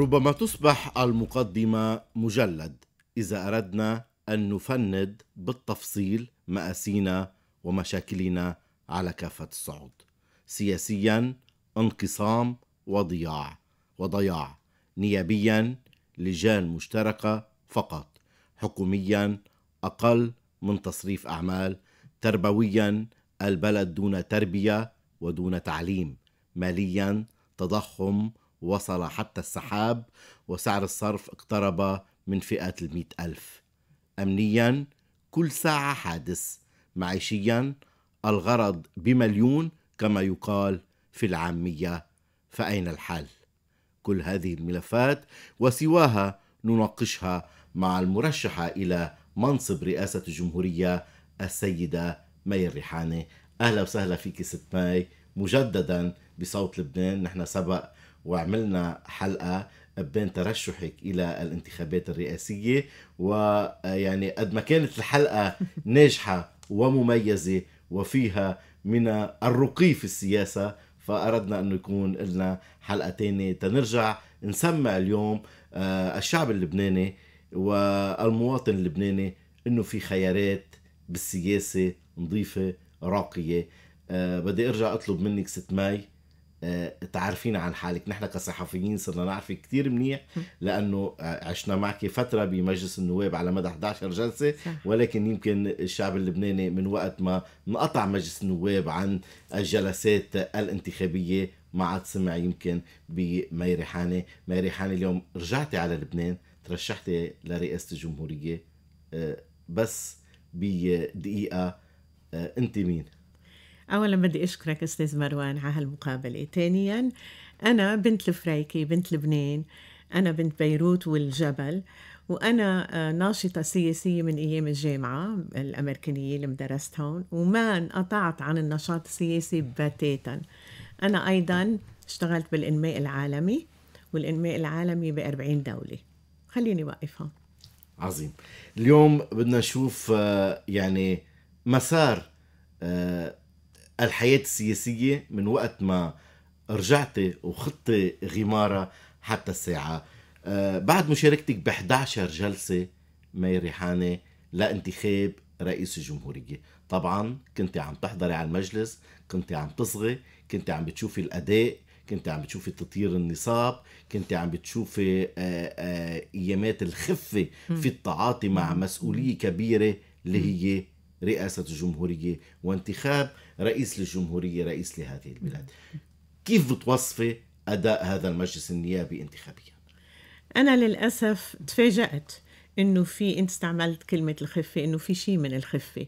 ربما تصبح المقدمة مجلد إذا أردنا أن نفند بالتفصيل مآسينا ومشاكلنا على كافة الصعود سياسيا انقسام وضياع وضياع نيابيا لجان مشتركة فقط حكوميا أقل من تصريف أعمال تربويا البلد دون تربية ودون تعليم ماليا تضخم وصل حتى السحاب وسعر الصرف اقترب من فئة المئة ألف أمنيا كل ساعة حادث معيشيا الغرض بمليون كما يقال في العامية فأين الحل؟ كل هذه الملفات وسواها نناقشها مع المرشحة إلى منصب رئاسة الجمهورية السيدة مي الريحاني أهلا وسهلا فيك ست مي مجددا بصوت لبنان نحن سبق وعملنا حلقه بين ترشحك الى الانتخابات الرئاسيه ويعني آه، قد ما كانت الحلقه ناجحه ومميزه وفيها من الرقي في السياسه فاردنا انه يكون لنا حلقه ثانيه تنرجع نسمع اليوم آه، الشعب اللبناني والمواطن اللبناني انه في خيارات بالسياسه نظيفه راقيه آه، بدي ارجع اطلب منك ست ماي آه، تعرفين عن حالك نحن كصحفيين صرنا نعرفك كثير منيح لانه عشنا معك فتره بمجلس النواب على مدى 11 جلسه ولكن يمكن الشعب اللبناني من وقت ما انقطع مجلس النواب عن الجلسات الانتخابيه ما عاد سمع يمكن بمي ريحانه مي اليوم رجعتي على لبنان ترشحتي لرئاسه الجمهوريه آه، بس بدقيقه آه، انت مين أولا بدي أشكرك أستاذ مروان على هالمقابلة ثانيا أنا بنت الفريكي بنت لبنان أنا بنت بيروت والجبل وأنا آه، ناشطة سياسية من أيام الجامعة الأمريكانية اللي درست هون وما انقطعت عن النشاط السياسي بتاتا أنا أيضا اشتغلت بالإنماء العالمي والإنماء العالمي ب 40 دولة خليني وقف هون عظيم اليوم بدنا نشوف آه، يعني مسار آه، الحياة السياسية من وقت ما رجعتي وخضتي غمارة حتى الساعة آه، بعد مشاركتك ب 11 جلسة مي ريحانة لانتخاب رئيس الجمهورية طبعا كنت عم تحضري على المجلس كنت عم تصغي كنت عم بتشوفي الأداء كنت عم بتشوفي تطير النصاب كنت عم بتشوفي آه، آه، ايامات الخفه في التعاطي مع مسؤوليه كبيره اللي هي رئاسه الجمهوريه وانتخاب رئيس للجمهورية رئيس لهذه البلاد كيف بتوصفي أداء هذا المجلس النيابي انتخابيا؟ أنا للأسف تفاجأت انه في انت استعملت كلمه الخفه انه في شيء من الخفه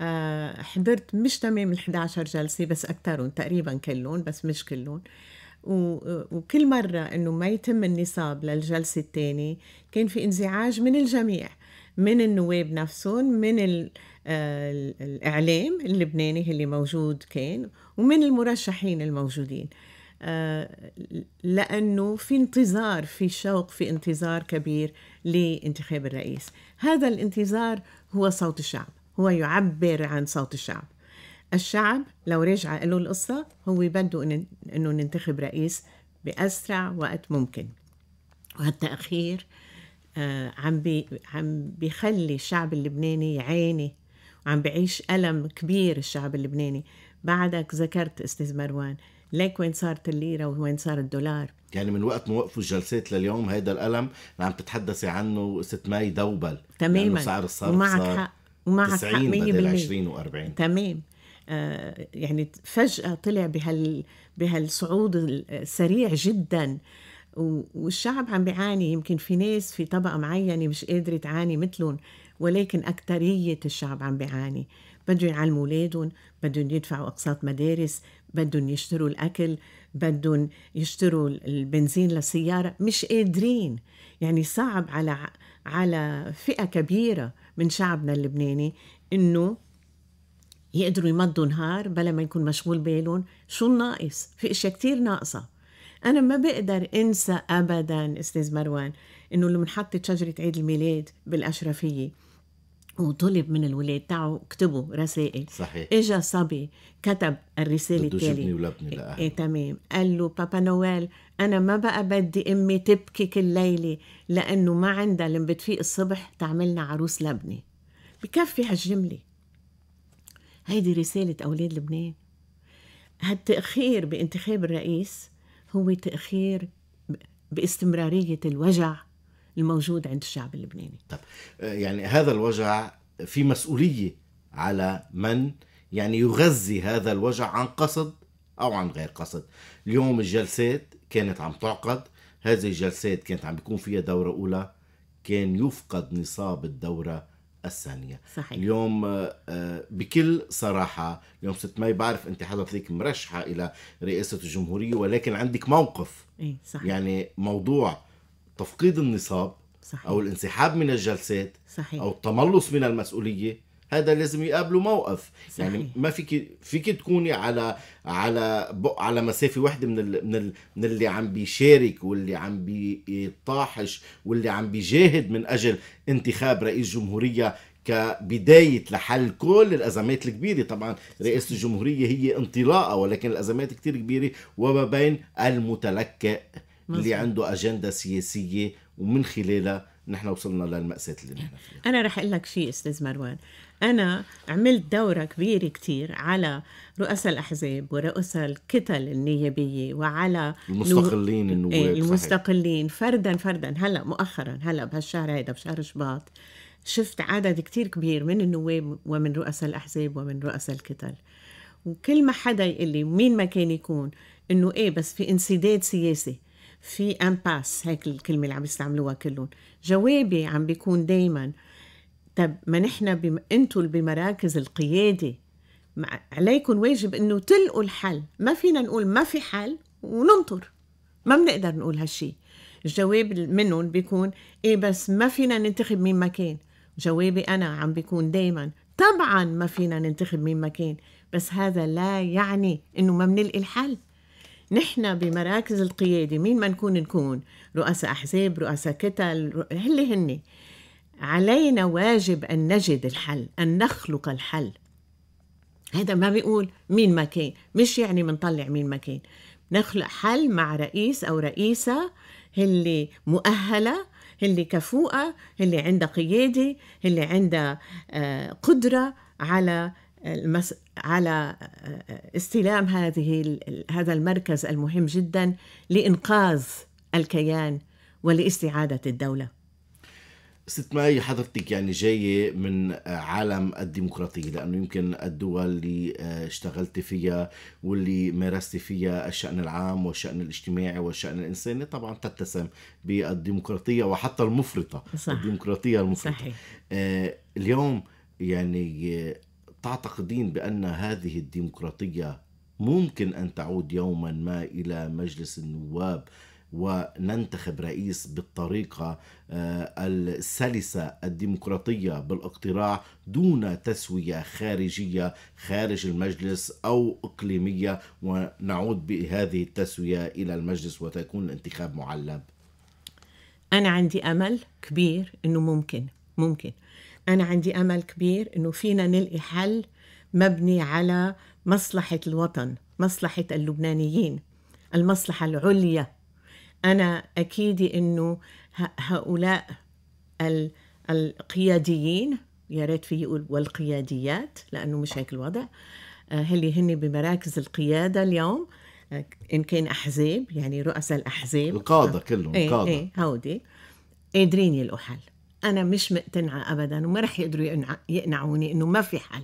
آه، حضرت مش تمام ال 11 جلسه بس اكثرهم تقريبا كلهم بس مش كلهم وكل مرة إنه ما يتم النصاب للجلسة الثانية كان في انزعاج من الجميع من النواب نفسهم من آه، الإعلام اللبناني اللي موجود كان ومن المرشحين الموجودين آه، لأنه في انتظار في شوق في انتظار كبير لانتخاب الرئيس هذا الانتظار هو صوت الشعب هو يعبر عن صوت الشعب الشعب لو رجع له القصة هو بده أنه ننتخب رئيس بأسرع وقت ممكن وهالتأخير آه، عم عم بيخلي الشعب اللبناني يعاني عم بعيش ألم كبير الشعب اللبناني بعدك ذكرت استاذ مروان ليك وين صارت الليرة وين صار الدولار يعني من وقت ما وقفوا الجلسات لليوم هيدا الألم اللي عم تتحدثي عنه ست مي دوبل تماما لأنه سعر الصرف ومعك صار حق ومعك 90 حق 100% بدل 20 و40 تمام آه يعني فجأة طلع بهال بهالصعود السريع جدا والشعب عم بيعاني يمكن في ناس في طبقة معينة مش قادرة تعاني مثلهم ولكن أكترية الشعب عم بيعاني بدهم يعلموا أولادهم بدهم يدفعوا أقساط مدارس بدهم يشتروا الأكل بدهم يشتروا البنزين للسيارة مش قادرين يعني صعب على على فئة كبيرة من شعبنا اللبناني إنه يقدروا يمضوا نهار بلا ما يكون مشغول بالهم شو الناقص في اشياء كتير ناقصه انا ما بقدر انسى ابدا استاذ مروان انه لما انحطت شجره عيد الميلاد بالاشرفيه وطلب من الولاد تعوا اكتبوا رسائل صحيح اجى صبي كتب الرساله التاليه إيه تمام قال له بابا نويل انا ما بقى بدي امي تبكي كل ليله لانه ما عندها لما بتفيق الصبح تعملنا عروس لبني بكفي هالجمله هيدي رساله اولاد لبنان هالتاخير بانتخاب الرئيس هو تاخير باستمراريه الوجع الموجود عند الشعب اللبناني طب آه، يعني هذا الوجع في مسؤولية على من يعني يغذي هذا الوجع عن قصد أو عن غير قصد اليوم الجلسات كانت عم تعقد هذه الجلسات كانت عم بيكون فيها دورة أولى كان يفقد نصاب الدورة الثانية صحيح. اليوم آه، آه، بكل صراحة اليوم ست ماي بعرف أنت حضرتك مرشحة إلى رئاسة الجمهورية ولكن عندك موقف إيه صحيح. يعني موضوع تفقيد النصاب صحيح. او الانسحاب من الجلسات صحيح. او التملص من المسؤوليه هذا لازم يقابله موقف يعني صحيح. يعني ما فيك فيك تكوني على على على مسافه وحده من ال من, ال من اللي عم بيشارك واللي عم بيطاحش واللي عم بيجاهد من اجل انتخاب رئيس جمهوريه كبداية لحل كل الأزمات الكبيرة طبعا رئاسة الجمهورية هي انطلاقة ولكن الأزمات كتير كبيرة وما بين المتلكئ مزبوط. اللي عنده اجنده سياسيه ومن خلالها نحن وصلنا للمأساة اللي نحن فيها أنا رح أقول لك شيء أستاذ مروان أنا عملت دورة كبيرة كتير على رؤساء الأحزاب ورؤساء الكتل النيابية وعلى المستقلين النواب النواب إيه، المستقلين صحيح. فردا فردا هلأ مؤخرا هلأ بهالشهر هيدا بشهر شباط شفت عدد كتير كبير من النواب ومن رؤساء الأحزاب ومن رؤساء الكتل وكل ما حدا يقول لي مين ما كان يكون انه ايه بس في انسداد سياسي في امباس هيك الكلمه اللي عم يستعملوها كلهم جوابي عم بيكون دائما طب ما نحن بم... انتم اللي بمراكز القياده عليكم واجب انه تلقوا الحل ما فينا نقول ما في حل وننطر ما بنقدر نقول هالشي الجواب منهم بيكون ايه بس ما فينا ننتخب مين ما كان جوابي انا عم بيكون دايما طبعا ما فينا ننتخب مين ما كان بس هذا لا يعني انه ما بنلقي الحل نحن بمراكز القيادة مين ما نكون نكون رؤساء أحزاب رؤساء كتل اللي هن علينا واجب أن نجد الحل أن نخلق الحل هذا ما بيقول مين ما كان مش يعني منطلع مين ما كان نخلق حل مع رئيس أو رئيسة اللي مؤهلة اللي كفوقه اللي عندها قيادة اللي عندها آه، قدرة على المس... على استلام هذه هذا المركز المهم جدا لإنقاذ الكيان ولاستعادة الدولة ست ماي حضرتك يعني جاية من عالم الديمقراطية لأنه يمكن الدول اللي اشتغلت فيها واللي مارست فيها الشأن العام والشأن الاجتماعي والشأن الإنساني طبعا تتسم بالديمقراطية وحتى المفرطة صح. الديمقراطية المفرطة صحيح. آه، اليوم يعني تعتقدين بأن هذه الديمقراطية ممكن أن تعود يوما ما إلى مجلس النواب وننتخب رئيس بالطريقة آه، السلسة الديمقراطية بالاقتراع دون تسوية خارجية خارج المجلس أو إقليمية ونعود بهذه التسوية إلى المجلس وتكون الانتخاب معلب أنا عندي أمل كبير أنه ممكن ممكن أنا عندي أمل كبير إنه فينا نلقي حل مبني على مصلحة الوطن مصلحة اللبنانيين المصلحة العليا أنا أكيد إنه هؤلاء القياديين يا ريت في يقول والقياديات لأنه مش هيك الوضع اللي آه، هن بمراكز القيادة اليوم آه، إن كان أحزاب يعني رؤساء الأحزاب القادة كلهم ايه ايه هودي قادرين يلقوا حل انا مش مقتنعه ابدا وما رح يقدروا يقنعوني انه ما في حل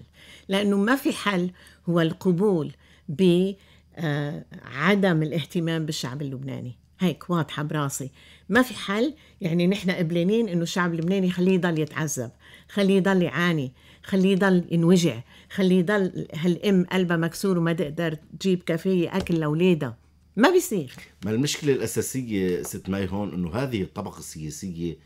لانه ما في حل هو القبول ب آه، عدم الاهتمام بالشعب اللبناني هيك واضحه براسي ما في حل يعني نحن قبلانين انه الشعب اللبناني خليه يضل يتعذب خليه يضل يعاني خليه يضل ينوجع خليه يضل هالام قلبها مكسور وما تقدر تجيب كافيه اكل لاولادها ما بيصير ما المشكله الاساسيه ست ماي هون انه هذه الطبقه السياسيه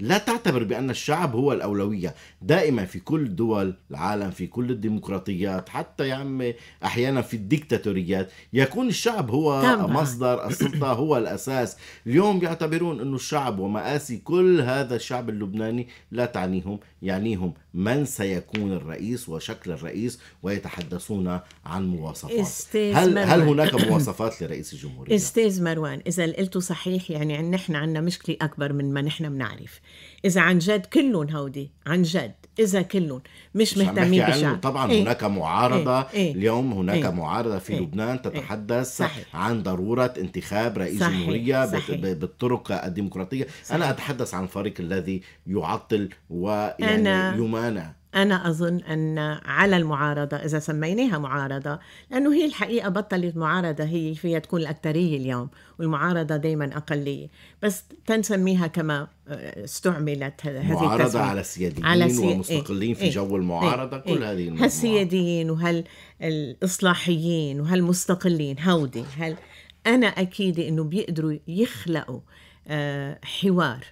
لا تعتبر بأن الشعب هو الأولوية دائما في كل دول العالم في كل الديمقراطيات حتى يا عمي أحيانا في الديكتاتوريات يكون الشعب هو طبعا. مصدر السلطة هو الأساس اليوم يعتبرون أنه الشعب ومآسي كل هذا الشعب اللبناني لا تعنيهم يعنيهم من سيكون الرئيس وشكل الرئيس ويتحدثون عن مواصفات هل, مروان. هل هناك مواصفات لرئيس الجمهورية؟ استاذ مروان إذا قلته صحيح يعني نحن عندنا مشكلة أكبر من ما نحن بنعرف اذا عن جد كلهم هودي عن جد اذا كلهم مش مهتمين بالشعب طبعا إيه؟ هناك معارضه إيه؟ إيه؟ اليوم هناك إيه؟ معارضه في إيه؟ لبنان إيه. تتحدث صحيح. عن ضروره انتخاب رئيس صحيح. جمهوريه صحيح. بالطرق الديمقراطيه صحيح. انا اتحدث عن الفريق الذي يعطل ويعني يمانع أنا أظن أن على المعارضة إذا سميناها معارضة لأنه هي الحقيقة بطلت معارضة هي فيها تكون الأكثرية اليوم والمعارضة دائما أقلية بس تنسميها كما آه، استعملت هذه معارضة على السياديين على سي... ومستقلين إيه؟ في إيه، جو إيه، المعارضة إيه؟ كل هذه المعارضة. هالسياديين وهالإصلاحيين وهالمستقلين هودي هل أنا أكيد أنه بيقدروا يخلقوا آه، حوار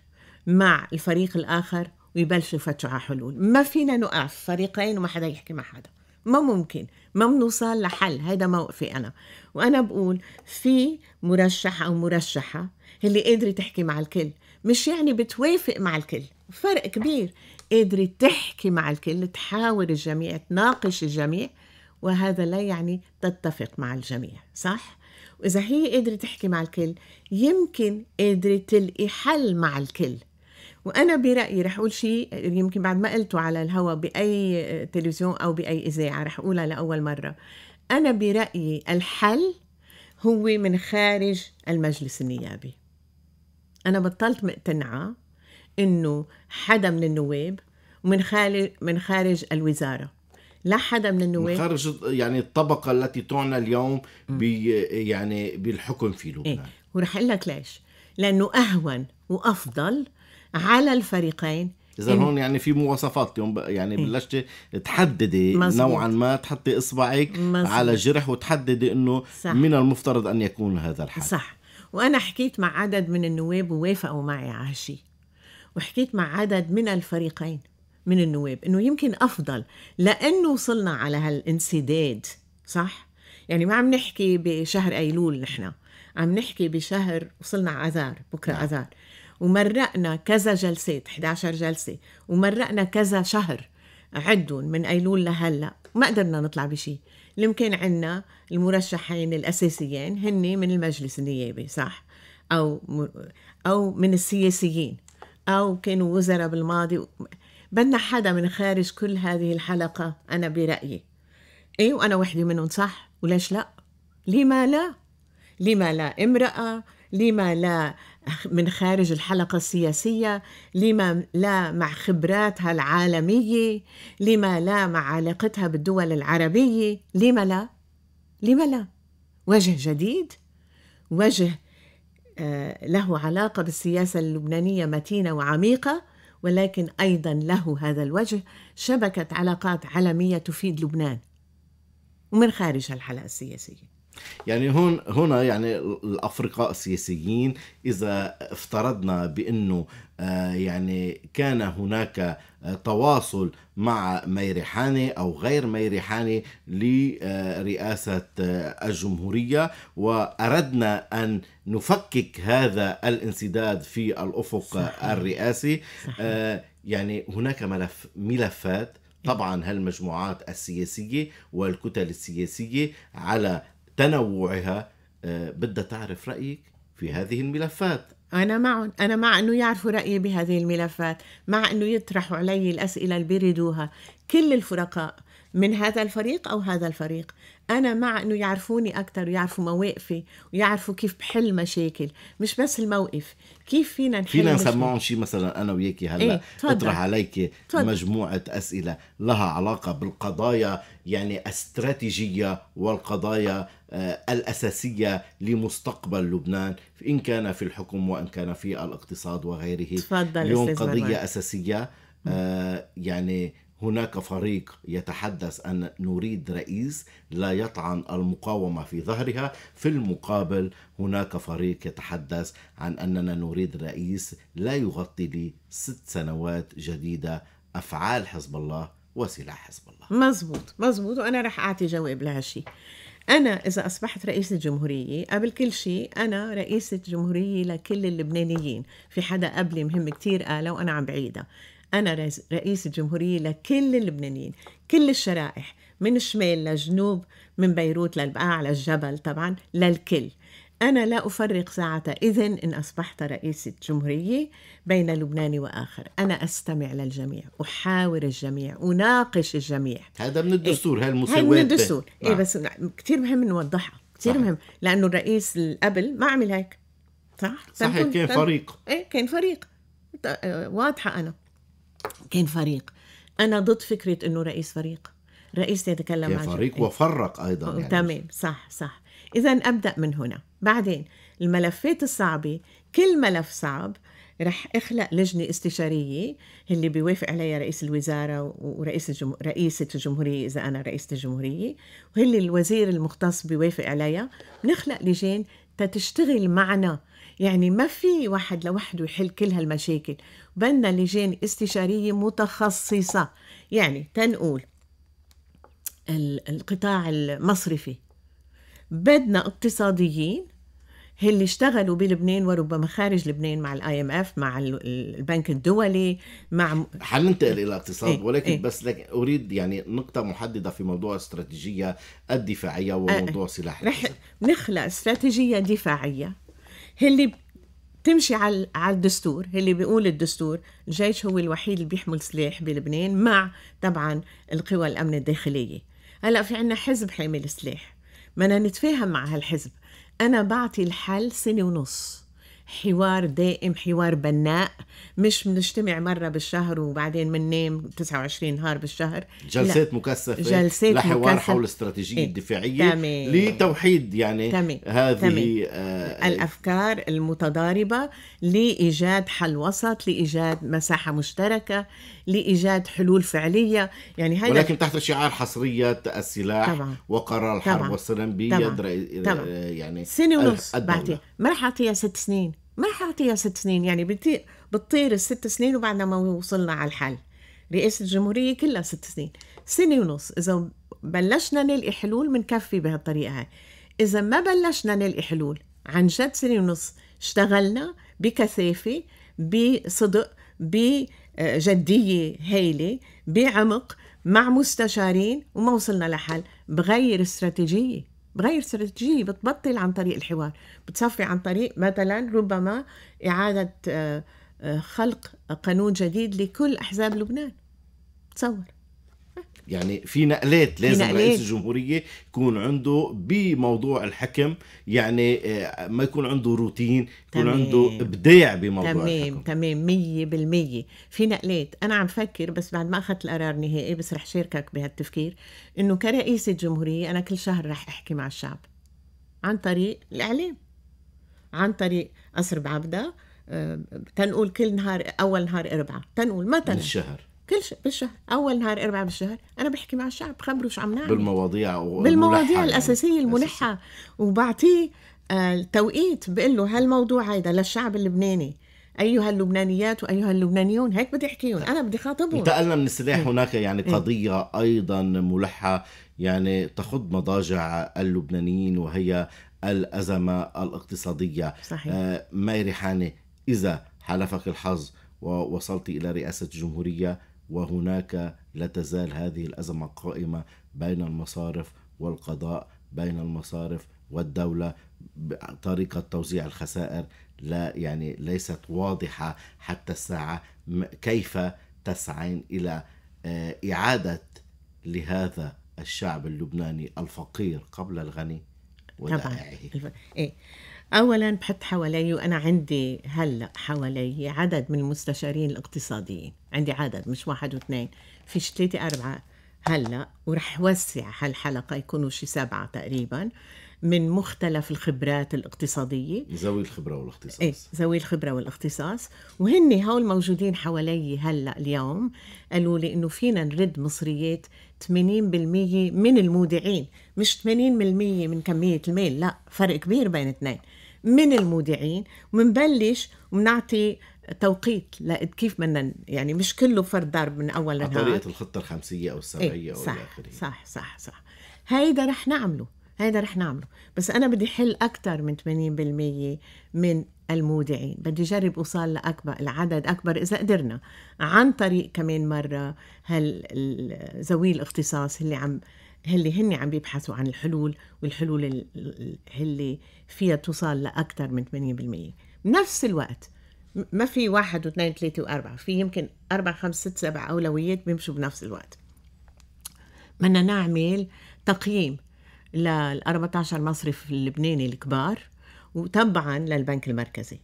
مع الفريق الآخر ويبلشوا يفتشوا على حلول ما فينا نقف فريقين وما حدا يحكي مع حدا ما ممكن ما بنوصل لحل هيدا موقفي أنا وأنا بقول في مرشح أو مرشحة اللي قادرة تحكي مع الكل مش يعني بتوافق مع الكل فرق كبير قادرة تحكي مع الكل تحاور الجميع تناقش الجميع وهذا لا يعني تتفق مع الجميع صح؟ وإذا هي قادرة تحكي مع الكل يمكن قادرة تلقي حل مع الكل وانا برايي رح اقول شيء يمكن بعد ما قلته على الهواء باي تلفزيون او باي اذاعه رح اقولها لاول مره انا برايي الحل هو من خارج المجلس النيابي انا بطلت مقتنعه انه حدا من النواب ومن خارج من خارج الوزاره لا حدا من النواب من خارج يعني الطبقه التي تعنى اليوم بي يعني بالحكم في لبنان إيه؟ ورح اقول لك ليش لانه اهون وافضل على الفريقين اذا إن... هون يعني في مواصفات يعني إيه. بلشتي تحددي مزبوط. نوعا ما تحطي اصبعك مزبوط. على جرح وتحددي انه صح. من المفترض ان يكون هذا الحال صح وانا حكيت مع عدد من النواب ووافقوا معي على هالشيء وحكيت مع عدد من الفريقين من النواب انه يمكن افضل لانه وصلنا على هالانسداد صح يعني ما عم نحكي بشهر ايلول نحن عم نحكي بشهر وصلنا عذار اذار بكره نعم. اذار ومرقنا كذا جلسات 11 جلسة ومرقنا كذا شهر عدهم من أيلول لهلأ ما قدرنا نطلع بشيء يمكن عنا المرشحين الأساسيين هن من المجلس النيابي صح أو أو من السياسيين أو كانوا وزراء بالماضي بدنا حدا من خارج كل هذه الحلقة أنا برأيي إيه وأنا وحدة منهم صح وليش لا لما لا لما لا امرأة لما لا من خارج الحلقة السياسية لما لا مع خبراتها العالمية لما لا مع علاقتها بالدول العربية لما لا لما لا وجه جديد وجه آه، له علاقة بالسياسة اللبنانية متينة وعميقة ولكن أيضا له هذا الوجه شبكة علاقات عالمية تفيد لبنان ومن خارج الحلقة السياسية يعني هون هنا يعني الافرقاء السياسيين اذا افترضنا بانه آه، يعني كان هناك آه، تواصل مع ميريحاني او غير ميريحاني لرئاسه آه، الجمهوريه واردنا ان نفكك هذا الانسداد في الافق صحيح. الرئاسي صحيح. يعني هناك ملف ملفات طبعا هالمجموعات السياسيه والكتل السياسيه على تنوعها آه، بدها تعرف رأيك في هذه الملفات أنا معهم أنا مع أنه يعرفوا رأيي بهذه الملفات مع أنه يطرحوا علي الأسئلة اللي بيريدوها كل الفرقاء من هذا الفريق أو هذا الفريق أنا مع إنه يعرفوني أكثر ويعرفوا مواقفي ويعرفوا كيف بحل مشاكل مش بس الموقف كيف فينا نحل فينا نسمعهم شيء مثلا أنا وياكي هلا ايه؟ أطرح عليك طبعا. مجموعة أسئلة لها علاقة بالقضايا يعني استراتيجية والقضايا آه، الأساسية لمستقبل لبنان إن كان في الحكم وإن كان في الاقتصاد وغيره تفضل اليوم قضية برمان. أساسية آه، يعني هناك فريق يتحدث أن نريد رئيس لا يطعن المقاومة في ظهرها في المقابل هناك فريق يتحدث عن أننا نريد رئيس لا يغطي لي ست سنوات جديدة أفعال حزب الله وسلاح حزب الله مزبوط مزبوط وأنا رح أعطي جواب لهالشيء أنا إذا أصبحت رئيس الجمهورية قبل كل شيء أنا رئيسة جمهورية لكل اللبنانيين في حدا قبلي مهم كتير قالها وأنا عم بعيدها أنا رئيس الجمهورية لكل اللبنانيين كل الشرائح من الشمال للجنوب من بيروت للبقاع للجبل طبعا للكل أنا لا أفرق ساعة إذن إن أصبحت رئيس الجمهورية بين لبناني وآخر أنا أستمع للجميع أحاور الجميع أناقش الجميع هذا من الدستور إيه. هالمساواة من الدستور إيه نعم. بس كتير مهم نوضحها كتير صح. مهم لأنه الرئيس قبل ما عمل هيك صح؟ صحيح كان فريق إيه كان فريق آه، واضحة أنا كان فريق انا ضد فكره انه رئيس فريق رئيس يتكلم عن فريق إيه. وفرق ايضا يعني. تمام صح صح اذا ابدا من هنا بعدين الملفات الصعبه كل ملف صعب رح اخلق لجنه استشاريه اللي بيوافق عليها رئيس الوزاره ورئيس الجم... رئيسه الجمهوريه اذا انا رئيسه الجمهوريه وهي الوزير المختص بيوافق عليها بنخلق لجان تتشتغل معنا يعني ما في واحد لوحده يحل كل هالمشاكل بدنا لجان استشارية متخصصة يعني تنقول القطاع المصرفي بدنا اقتصاديين اللي اشتغلوا بلبنان وربما خارج لبنان مع الاي ام اف مع البنك الدولي مع حننتقل الى الاقتصاد إيه، ولكن إيه بس لك اريد يعني نقطه محدده في موضوع استراتيجيه الدفاعيه وموضوع آه سلاح رح نخلق استراتيجيه دفاعيه اللي بتمشي على على الدستور اللي بيقول الدستور الجيش هو الوحيد اللي بيحمل سلاح بلبنان مع طبعا القوى الامن الداخليه هلا في عنا حزب حامل سلاح بدنا نتفاهم مع هالحزب انا بعطي الحل سنه ونص حوار دائم حوار بناء مش بنجتمع مرة بالشهر وبعدين بننام 29 نهار بالشهر جلسات مكثفة جلسات لحوار مكسفة. حول استراتيجية إيه؟ الدفاعية تمام. لتوحيد يعني تمام. هذه تمي. آه الأفكار المتضاربة لإيجاد حل وسط لإيجاد مساحة مشتركة لإيجاد حلول فعلية يعني هذا ولكن تحت شعار حصرية السلاح طبعا. وقرار الحرب والسلام بيد آه، يعني سنة ونص بعدين ما رح اعطيها ست سنين ما رح اعطيها ست سنين يعني بتطير الست سنين وبعدنا ما وصلنا على الحل رئاسة الجمهورية كلها ست سنين سنة ونص إذا بلشنا نلقي حلول بنكفي بهالطريقة هاي إذا ما بلشنا نلقي حلول عن جد سنة ونص اشتغلنا بكثافة بصدق بجدية هايلة بعمق مع مستشارين وما وصلنا لحل بغير استراتيجية بغير استراتيجية بتبطل عن طريق الحوار بتصفي عن طريق مثلا ربما إعادة آه، آه، خلق قانون جديد لكل أحزاب لبنان تصور يعني في نقلات لازم في نقلات. رئيس الجمهورية يكون عنده بموضوع الحكم يعني آه، ما يكون عنده روتين يكون تمام. عنده إبداع بموضوع تمام الحكم تمام مية بالمية في نقلات أنا عم فكر بس بعد ما أخذت القرار نهائي بس رح شاركك بهالتفكير إنه كرئيسة جمهورية أنا كل شهر رح أحكي مع الشعب عن طريق الإعلام عن طريق قصر بعبدة آه، تنقول كل نهار أول نهار أربعة تنقول متى الشهر كل ش... بالشهر اول نهار اربع بالشهر انا بحكي مع الشعب بخبره شو عم نعمل بالمواضيع و... بالمواضيع يعني. الاساسيه الملحه أساسي. وبعطيه آه، التوقيت بقول له هالموضوع هيدا للشعب اللبناني ايها اللبنانيات وايها اللبنانيون هيك بدي احكيهم انا بدي خاطبهم انتقلنا من السلاح إيه. هناك يعني إيه. قضيه ايضا ملحه يعني تخض مضاجع اللبنانيين وهي الازمه الاقتصاديه صحيح آه ماي ريحاني اذا حالفك الحظ ووصلت الى رئاسه الجمهوريه وهناك لا تزال هذه الأزمة قائمة بين المصارف والقضاء بين المصارف والدولة طريقة توزيع الخسائر لا يعني ليست واضحة حتى الساعة كيف تسعين إلى آه، إعادة لهذا الشعب اللبناني الفقير قبل الغني ودائعه طبعا. إيه. اولا بحط حوالي وانا عندي هلا حوالي عدد من المستشارين الاقتصاديين عندي عدد مش واحد واثنين في ثلاثه اربعه هلا ورح وسع هالحلقه يكونوا شي سبعه تقريبا من مختلف الخبرات الاقتصاديه ذوي الخبره والاختصاص ايه ذوي الخبره والاختصاص وهن هول موجودين حوالي هلا اليوم قالوا لي انه فينا نرد مصريات 80% من المودعين مش 80% من كميه الميل لا فرق كبير بين اثنين من المودعين ومنبلش ومنعطي توقيت لقد كيف بدنا يعني مش كله فرد ضرب من اول نهار طريقه الخطه الخمسيه او السبعيه ايه او صح الاخرين صح صح صح هيدا رح نعمله هيدا رح نعمله بس انا بدي حل اكثر من 80% من المودعين بدي جرب اوصل لاكبر العدد اكبر اذا قدرنا عن طريق كمان مره هل ذوي الاختصاص اللي عم هلي هن عم بيبحثوا عن الحلول والحلول اللي فيها توصل لأكثر من 80% بنفس الوقت ما في واحد واثنين ثلاثة وأربعة في يمكن أربع خمس ست سبع أولويات بيمشوا بنفس الوقت بدنا نعمل تقييم لل 14 مصرف اللبناني الكبار وطبعا للبنك المركزي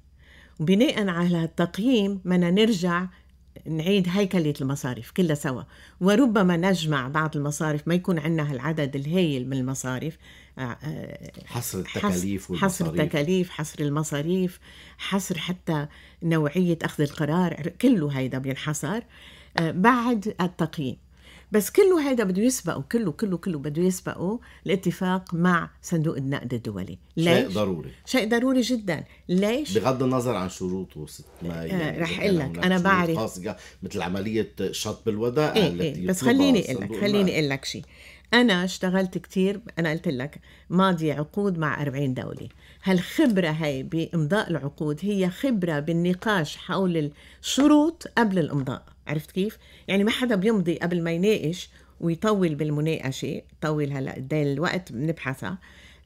وبناء على هالتقييم بدنا نرجع نعيد هيكلة المصارف كلها سوا وربما نجمع بعض المصارف ما يكون عندنا هالعدد الهائل من المصارف آه، آه، حصر التكاليف والمصاريف حصر التكاليف حصر المصاريف حصر حتى نوعية أخذ القرار كله هيدا بينحصر آه، بعد التقييم بس كله هيدا بده يسبقه كله كله كله بده يسبقه الاتفاق مع صندوق النقد الدولي ليش؟ شيء ضروري شيء ضروري جدا ليش؟ بغض النظر عن شروطه ست ما آه، يعني آه رح اقول لك انا بعرف مثل عملية شطب الودائع ايه التي ايه بس خليني اقول لك خليني اقول لك شيء أنا اشتغلت كثير أنا قلت لك ماضي عقود مع 40 دولة هالخبرة هي بإمضاء العقود هي خبرة بالنقاش حول الشروط قبل الإمضاء عرفت كيف؟ يعني ما حدا بيمضي قبل ما يناقش ويطول بالمناقشة طول هلأ قدام ايه الوقت بنبحثها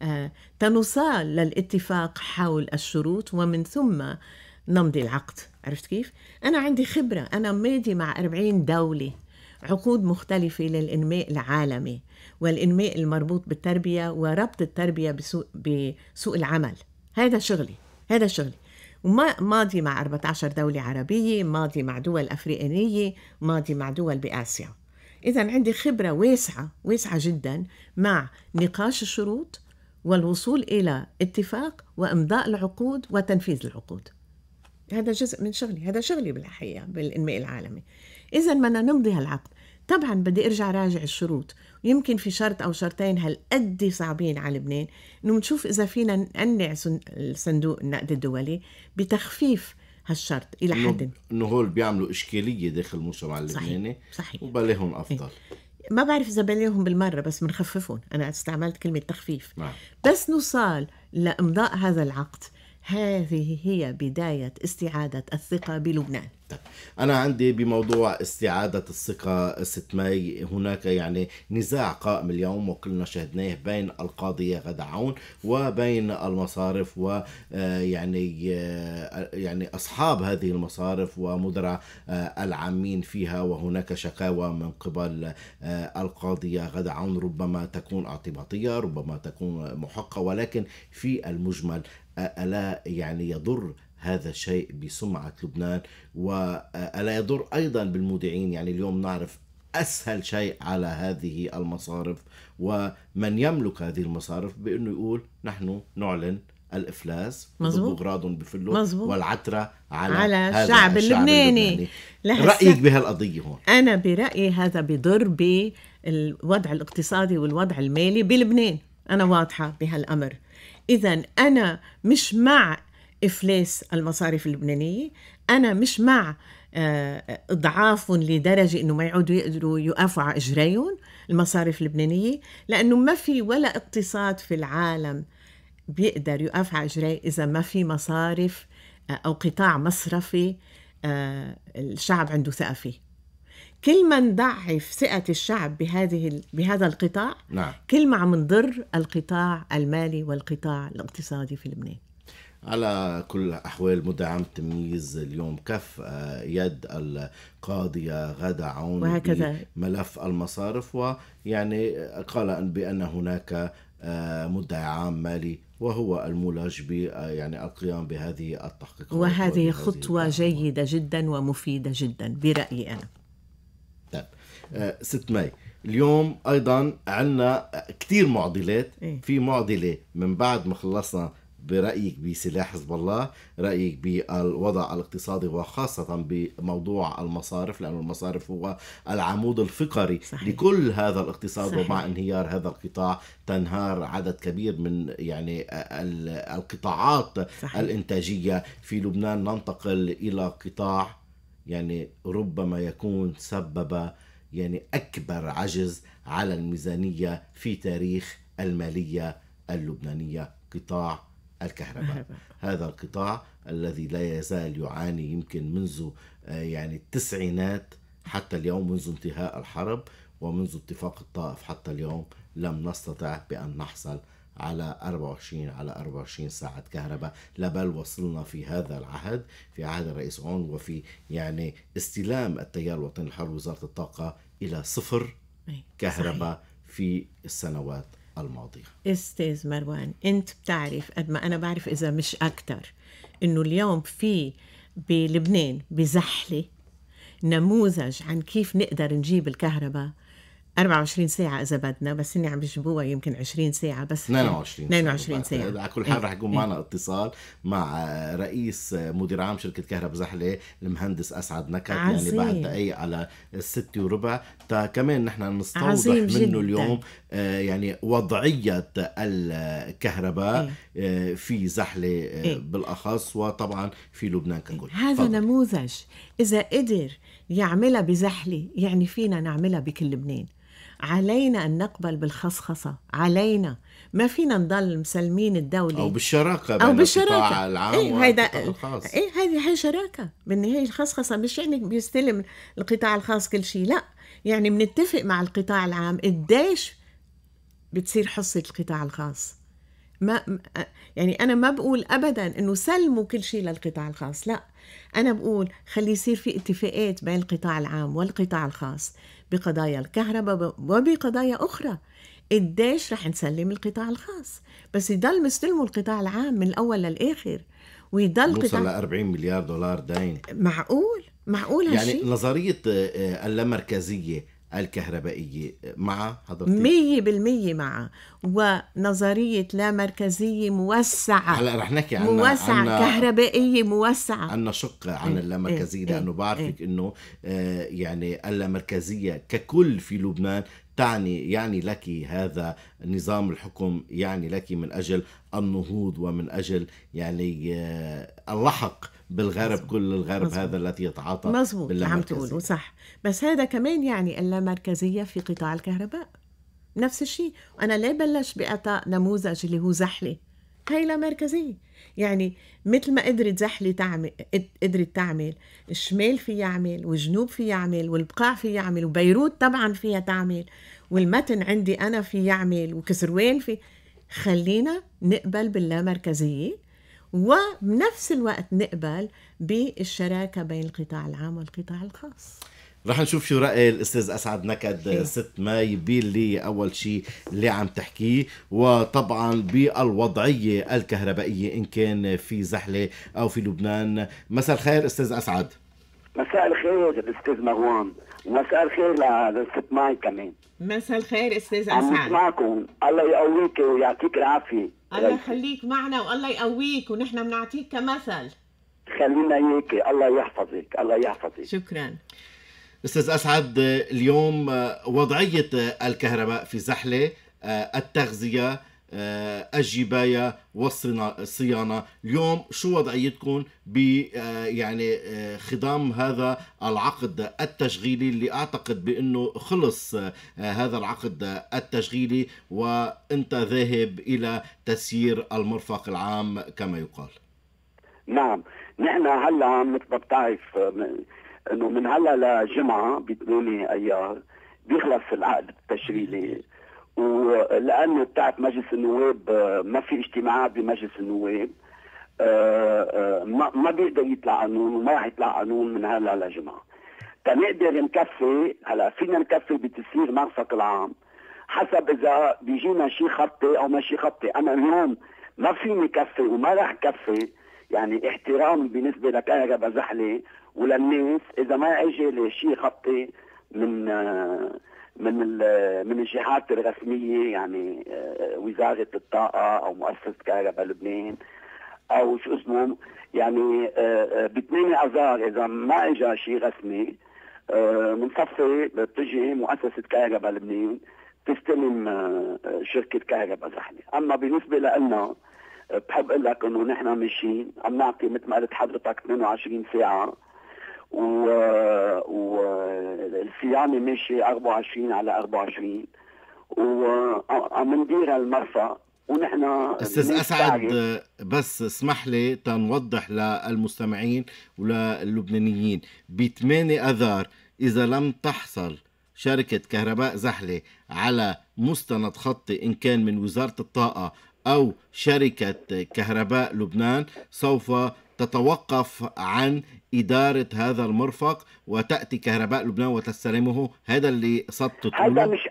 آه، تنوصل للاتفاق حول الشروط ومن ثم نمضي العقد عرفت كيف؟ أنا عندي خبرة أنا ماضي مع 40 دولة عقود مختلفة للإنماء العالمي والإنماء المربوط بالتربية وربط التربية بسوق, بسوق العمل هذا شغلي هذا شغلي وما ماضي مع 14 دولة عربية ماضي مع دول أفريقية ماضي مع دول بآسيا إذا عندي خبرة واسعة واسعة جدا مع نقاش الشروط والوصول إلى اتفاق وإمضاء العقود وتنفيذ العقود هذا جزء من شغلي هذا شغلي بالحقيقة بالإنماء العالمي إذا بدنا نمضي هالعقد طبعا بدي ارجع راجع الشروط ويمكن في شرط أو شرطين هالقد صعبين على لبنان إنه نشوف إذا فينا نقنع صندوق النقد الدولي بتخفيف هالشرط إلى حد إنه هول بيعملوا إشكالية داخل المجتمع اللبناني صحيح وبلاهم إيه. أفضل ما بعرف إذا بلاهم بالمرة بس بنخففهم أنا استعملت كلمة تخفيف نعم. بس نوصل لإمضاء هذا العقد هذه هي بداية استعادة الثقة بلبنان طيب، أنا عندي بموضوع استعادة الثقة ست ماي هناك يعني نزاع قائم اليوم وكلنا شهدناه بين القاضية غدا عون وبين المصارف و آه، يعني آه، يعني أصحاب هذه المصارف ومدراء آه، العامين فيها وهناك شكاوى من قبل القاضية غدا عون ربما تكون اعتباطية ربما تكون محقة ولكن في المجمل ألا يعني يضر هذا الشيء بسمعة لبنان وألا يضر أيضا بالمودعين يعني اليوم نعرف أسهل شيء على هذه المصارف ومن يملك هذه المصارف بأنه يقول نحن نعلن الافلاس مظبوط غراضهم بفلوا مزبوط. والعتره على, على الشعب اللبناني رايك بهالقضيه هون انا برايي هذا بضر بالوضع الاقتصادي والوضع المالي بلبنان انا واضحه بهالامر إذا أنا مش مع إفلاس المصارف اللبنانية أنا مش مع آه، اضعاف لدرجه انه ما يعودوا يقدروا يقفوا على اجريهم المصارف اللبنانيه لانه ما في ولا اقتصاد في العالم بيقدر يقف على اجريه اذا ما في مصارف آه، او قطاع مصرفي آه، الشعب عنده ثقه فيه كل ما نضعف ثقة الشعب بهذه بهذا القطاع نعم. كل ما عم نضر القطاع المالي والقطاع الاقتصادي في لبنان على كل الأحوال مدعم تمييز اليوم كف آه، يد القاضية غدا عون وهكذا ملف المصارف ويعني قال بأن هناك آه، مدعي عام مالي وهو المولج ب آه، يعني القيام بهذه التحقيقات وهذه خطوة جيدة جدا ومفيدة جدا برأيي أنا 6 آه، ماي اليوم ايضا عندنا كثير معضلات إيه. في معضله من بعد ما خلصنا برايك بسلاح حزب الله رايك بالوضع الاقتصادي وخاصه بموضوع المصارف لأن المصارف هو العمود الفقري صحيح. لكل هذا الاقتصاد صحيح. ومع انهيار هذا القطاع تنهار عدد كبير من يعني القطاعات صحيح. الانتاجيه في لبنان ننتقل الى قطاع يعني ربما يكون سبب يعني أكبر عجز على الميزانية في تاريخ المالية اللبنانية قطاع الكهرباء هذا القطاع الذي لا يزال يعاني يمكن منذ آه، يعني التسعينات حتى اليوم منذ انتهاء الحرب ومنذ اتفاق الطائف حتى اليوم لم نستطع بأن نحصل على 24 على 24 ساعة كهرباء لا بل وصلنا في هذا العهد في عهد الرئيس عون وفي يعني استلام التيار الوطني الحر وزارة الطاقة إلى صفر إيه، كهرباء في السنوات الماضية استاذ مروان انت بتعرف قد ما انا بعرف اذا مش اكتر انه اليوم في بلبنان بزحلة نموذج عن كيف نقدر نجيب الكهرباء 24 ساعة إذا بدنا بس هن عم بيجيبوها يمكن 20 ساعة بس 22 22 ساعة, ساعة. على كل إيه. حال رح يكون معنا إيه. اتصال مع رئيس مدير عام شركة كهرب زحلة المهندس أسعد نكت يعني بعد دقيقة على الستة وربع تا كمان نحن نستوضح منه اليوم آه، يعني وضعية الكهرباء إيه. آه، في زحلة آه، إيه. بالأخص وطبعا في لبنان ككل هذا فضل. نموذج إذا قدر يعملها بزحلة يعني فينا نعملها بكل لبنان علينا أن نقبل بالخصخصة علينا ما فينا نضل مسلمين الدولة أو بالشراكة بين أو بالشراكة إيه، العام إيه هيدا الخاص إيه هذه هي شراكة بالنهاية الخصخصة مش يعني بيستلم القطاع الخاص كل شيء لا يعني بنتفق مع القطاع العام قديش بتصير حصة القطاع الخاص ما يعني أنا ما بقول أبدا إنه سلموا كل شيء للقطاع الخاص لا أنا بقول خلي يصير في اتفاقات بين القطاع العام والقطاع الخاص بقضايا الكهرباء وبقضايا أخرى قديش رح نسلم القطاع الخاص بس يضل مستلمه القطاع العام من الأول للآخر ويضل نوصل ل 40 مليار دولار دين معقول معقول هالشيء يعني نظرية آه، آه، اللامركزية الكهربائية مع حضرتك؟ مية بالمية مع ونظرية لا مركزية موسعة هلا رح نحكي عنها موسعة عنا كهربائية موسعة عنا شق عن اللامركزية إيه،, إيه،, ايه لأنه ايه بعرفك ايه إنه آه، يعني اللامركزية ككل في لبنان تعني يعني لك هذا نظام الحكم يعني لك من أجل النهوض ومن أجل يعني آه، اللحق بالغرب مزبوط. كل الغرب مزبوط. هذا الذي يتعاطى مزبوط عم تقول صح بس هذا كمان يعني اللامركزية في قطاع الكهرباء نفس الشيء أنا ليه بلش بأعطاء نموذج اللي هو زحلة هاي لا مركزية يعني مثل ما قدرت زحلة تعمل قدرت تعمل الشمال في يعمل والجنوب في يعمل والبقاع في يعمل وبيروت طبعا فيها تعمل والمتن عندي أنا في يعمل وكسروان في خلينا نقبل باللامركزية وبنفس الوقت نقبل بالشراكه بين القطاع العام والقطاع الخاص رح نشوف شو راي الاستاذ اسعد نكد ست ماي باللي اول شيء اللي عم تحكيه وطبعا بالوضعيه الكهربائيه ان كان في زحله او في لبنان مساء الخير استاذ اسعد مساء الخير استاذ مروان مساء الخير لست ماي كمان مساء الخير استاذ اسعد أنا معكم الله يقويك ويعطيك العافيه الله يخليك معنا والله يقويك ونحن بنعطيك كمثل خلينا هيك الله يحفظك الله يحفظك شكرا استاذ اسعد اليوم آه، وضعيه آه، الكهرباء في زحله آه، التغذيه آه، الجبايه والصيانه اليوم شو وضعيتكم ب آه، يعني آه، خضام هذا العقد التشغيلي اللي اعتقد بانه خلص هذا العقد التشغيلي وانت ذاهب الى تسيير المرفق العام كما يقال نعم نحن هلا مثل ما بتعرف انه من هلا لجمعه ب 8 ايار بيخلص العقد التشغيلي ولانه بتعرف مجلس النواب آه، ما في اجتماعات بمجلس النواب آه، آه، ما بيقدر يطلع قانون وما راح يطلع قانون من هلا لجمعه تنقدر نكفي هلا فينا نكفي بتسيير مرفق العام حسب اذا بيجينا شي خطي او ما شيء خطي انا اليوم ما فيني كفي وما راح كفي يعني احترام بالنسبه لكهرباء زحله وللناس اذا ما اجى لشي خطي من من من الجهات الرسميه يعني آه، وزاره الطاقه او مؤسسه كهرباء لبنان او شو اسمه يعني ب 8 اذار اذا ما اجى شيء رسمي آه، من صفي بتجي مؤسسه كهرباء لبنان تستلم آه، شركه كهرباء زحله، اما بالنسبه لنا بحب اقول لك انه نحن ماشيين عم نعطي مثل ما قلت حضرتك 22 ساعه والصيانة و... ماشية 24 على 24 وعم ندير المرفأ ونحن استاذ اسعد بس اسمح لي تنوضح للمستمعين وللبنانيين ب 8 اذار اذا لم تحصل شركه كهرباء زحله على مستند خطي ان كان من وزاره الطاقه او شركه كهرباء لبنان سوف تتوقف عن إدارة هذا المرفق وتأتي كهرباء لبنان وتستلمه هذا اللي صدت هذا مش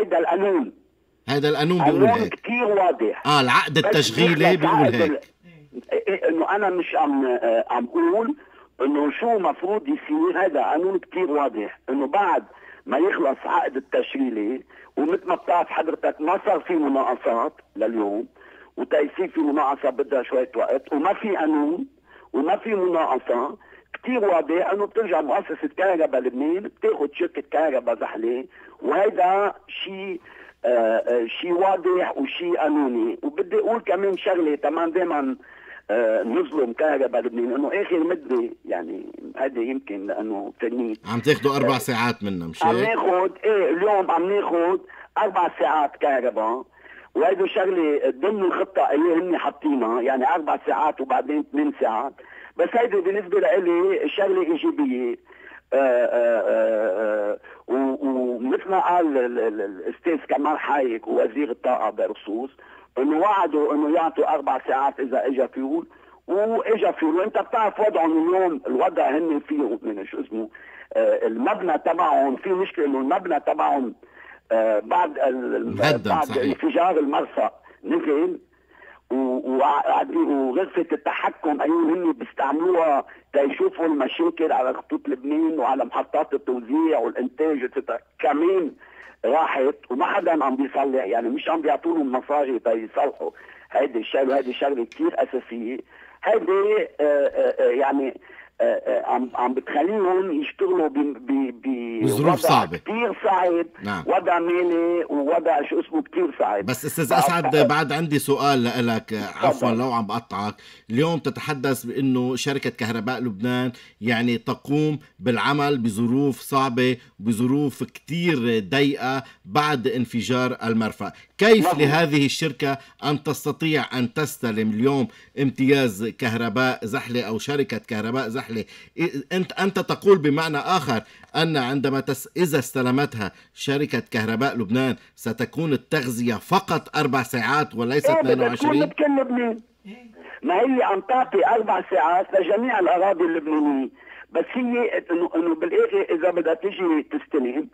هذا القانون هذا القانون بيقول هيك كثير واضح اه العقد التشغيلي بيقول هيك إيه، إيه، انه انا مش عم آه، عم قول انه شو المفروض يصير هذا قانون كثير واضح انه بعد ما يخلص عقد التشغيلي ومثل ما بتعرف حضرتك ما صار في مناقصات لليوم وتيسير مناقصه بدها شويه وقت وما في قانون وما في مناقصه كثير واضح انه بترجع مؤسسه كهرباء لبنان بتاخذ شركه كهرباء زحله وهيدا شيء شيء واضح وشيء قانوني وبدي اقول كمان شغله كمان دائما نظلم كهرباء لبنان انه اخر مده يعني هذا يمكن لانه تلميذ عم تاخذوا اربع ساعات منا مش عم ناخذ ايه اليوم عم ناخذ اربع ساعات كهرباء وهيدي شغله ضمن الخطه اللي هن حاطينها يعني اربع ساعات وبعدين ثمان ساعات بس هيدي بالنسبه لإلي شغله ايجابيه آه، آه، آه، ومثل ما قال الاستاذ كمال حايك ووزير الطاقه بخصوص انه وعدوا انه يعطوا اربع ساعات اذا اجى فيول واجى فيول وانت بتعرف وضعهم اليوم الوضع هن فيه من شو اسمه المبنى تبعهم في مشكله انه المبنى تبعهم بعد بعد انفجار المرصع نزل وغرفه التحكم ايوه هن بيستعملوها تيشوفوا المشاكل على خطوط لبنان وعلى محطات التوزيع والانتاج كمان راحت وما حدا عم بيصلح يعني مش عم بيعطوا لهم مصاري تيصلحوا هيدي الشغله هيدي شغله كثير اساسيه هيدي آه، آه، آه، يعني آه، آه، عم عم بتخليهم يشتغلوا ب بظروف صعبه كثير صعب نعم. وضع مالي ووضع شو اسمه كثير صعب بس استاذ اسعد بعد عندي سؤال لك عفوا لو عم بقطعك اليوم تتحدث بانه شركه كهرباء لبنان يعني تقوم بالعمل بظروف صعبه بظروف كثير ضيقه بعد انفجار المرفأ كيف لهذه الشركة أن تستطيع أن تستلم اليوم امتياز كهرباء زحلة أو شركة كهرباء زحلة أنت, أنت تقول بمعنى آخر أن عندما تس إذا استلمتها شركة كهرباء لبنان ستكون التغذية فقط أربع ساعات وليس إيه 22 بتكون لبنان ما هي عم تعطي أربع ساعات لجميع الأراضي اللبنانية بس هي انه إنه بالاخر اذا بدها تجي تستلم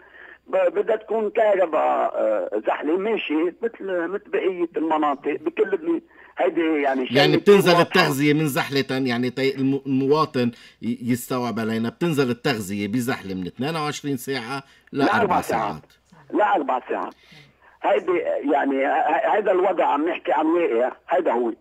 بدها تكون كهرباء آه، زحله ماشي مثل مثل بقيه المناطق بكل هيدي يعني يعني بتنزل التغذيه من زحله يعني طي المواطن يستوعب علينا بتنزل التغذيه بزحله من 22 ساعه لاربع ساعات لاربع ساعات هيدي يعني هيدا الوضع عم نحكي عن واقع هيدا هو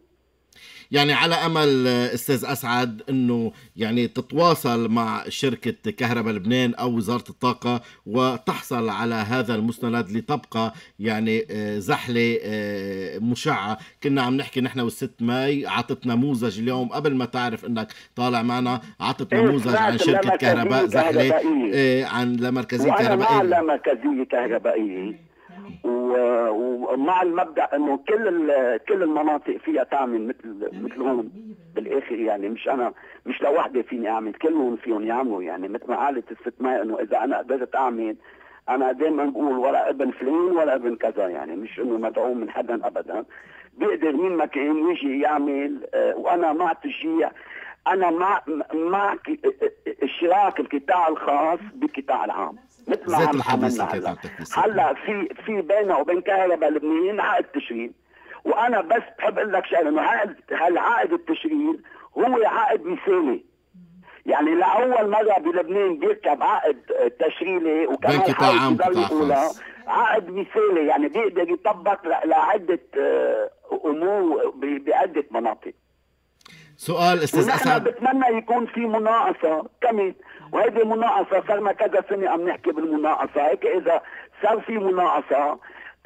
يعني على امل استاذ اسعد انه يعني تتواصل مع شركه كهرباء لبنان او وزاره الطاقه وتحصل على هذا المستند لتبقى يعني آه، زحله آه، مشعه كنا عم نحكي نحن والست ماي عطت نموذج اليوم قبل ما تعرف انك طالع معنا عطت إيه، نموذج عن شركه كهرباء زحله إيه، عن لمركزيه كهربائيه لا مركزيه كهربائيه ومع المبدا انه كل كل المناطق فيها تعمل مثل مثل هون بالاخر يعني مش انا مش لوحدي فيني اعمل كلهم فيهم يعملوا يعني مثل ما قالت الست ماي انه اذا انا قدرت اعمل انا دائما بقول ولا ابن فلان ولا ابن كذا يعني مش انه مدعوم من حدا ابدا بيقدر مين ما كان يجي يعمل آه، وانا مع تشجيع انا مع مع آه، آه، اشراك القطاع الخاص بالقطاع العام مثل ما عم عملنا هلا في في بينه وبين كهرباء لبنانيين عقد تشغيل وانا بس بحب اقول لك شغله انه عقد هالعقد التشغيل هو عقد مثالي يعني لاول مره بلبنان بيركب عقد تشغيلي وكمان قطاع عقد مثالي يعني بيقدر يطبق لعده آه، امور بعده مناطق سؤال استاذ اسعد بتمنى يكون في مناقصه كمان وهذه مناقصه صار ما كذا سنه عم نحكي بالمناقصه هيك اذا صار في مناقصه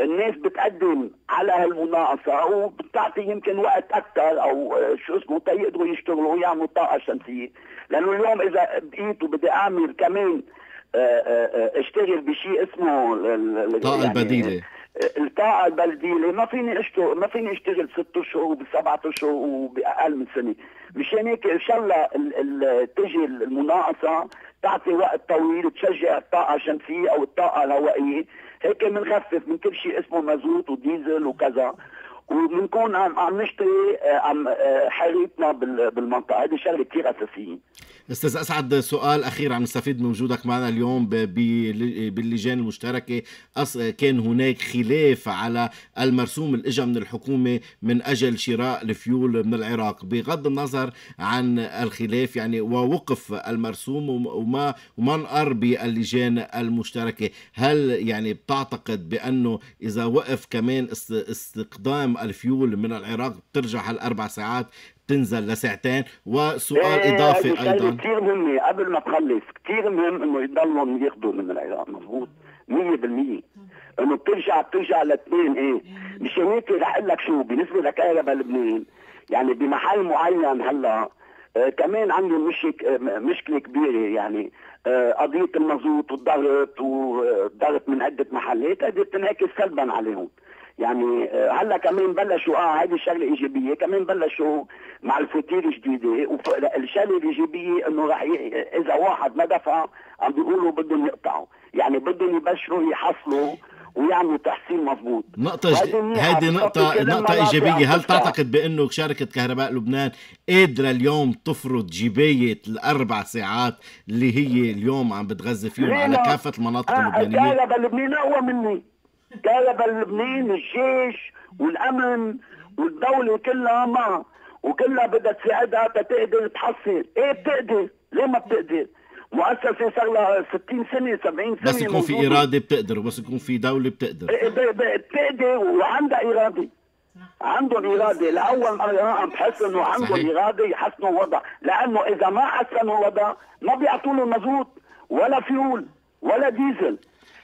الناس بتقدم على هالمناقصه وبتعطي يمكن وقت اكثر او شو اسمه تيقدروا يشتغلوا ويعملوا طاقه شمسيه لانه اليوم اذا بقيت وبدي اعمل كمان آه، آه، آه، اشتغل بشيء اسمه الطاقه يعني البديله التاع البلديه ما فيني اشتغل ما فيني اشتغل ست اشهر وبسبعة اشهر وباقل من سنه مشان هيك ان شاء الله تجي المناقصه تعطي وقت طويل تشجع الطاقه الشمسيه او الطاقه الهوائيه هيك بنخفف من كل شيء اسمه مازوت وديزل وكذا وبنكون عم عم نشتري آه، عم آه، حريتنا بالمنطقه هذه شغله كثير اساسيه استاذ اسعد سؤال اخير عم نستفيد من وجودك معنا اليوم باللجان المشتركه كان هناك خلاف على المرسوم اللي اجى من الحكومه من اجل شراء الفيول من العراق بغض النظر عن الخلاف يعني ووقف المرسوم وما ومنقر باللجان المشتركه هل يعني بتعتقد بانه اذا وقف كمان استقدام الفيول من العراق بترجع هالاربع ساعات تنزل لساعتين وسؤال إيه اضافي ايضا كثير مهمه قبل ما تخلص كثير مهم انه يضلهم ياخذوا من العراق مضبوط 100% انه بترجع بترجع لاثنين إيه؟, ايه مشان هيك رح اقول لك شو بالنسبه لكهرباء لبنان يعني بمحل معين هلا آه كمان عندي مشك آه، مشكله كبيره يعني آه قضيه المازوت والضغط والضغط آه، من عده محلات هذه بتنعكس سلبا عليهم يعني آه، هلا كمان بلشوا اه هيدي الشغله ايجابيه كمان بلشوا مع الفوتير الجديده والشغله الايجابيه انه رح ي... اذا واحد ما دفع عم بيقولوا بدهم يقطعوا يعني بدهم يبشروا يحصلوا ويعملوا تحسين مضبوط نقطة هيدي نقطة نقطة إيجابية هل تعتقد بأنه شركة كهرباء لبنان قادرة اليوم تفرض جباية الأربع ساعات اللي هي اليوم عم بتغذي فيهم على كافة المناطق آه، اللبنانية؟ لا لا لبنان أقوى مني كلب لبنان الجيش والامن والدوله كلها معها وكلها بدها تساعدها تقدر تحصل، ايه بتقدر، ليه ما بتقدر؟ مؤسسه صار لها 60 سنه 70 سنه بس يكون في اراده بتقدر وبس يكون في دوله بتقدر إيه، إيه، إيه، بتقدر وعندها اراده عندهم اراده لاول مره عم بحس انه عندهم اراده يحسنوا الوضع لانه اذا ما حسنوا الوضع ما بيعطوا له مازوت ولا فيول ولا ديزل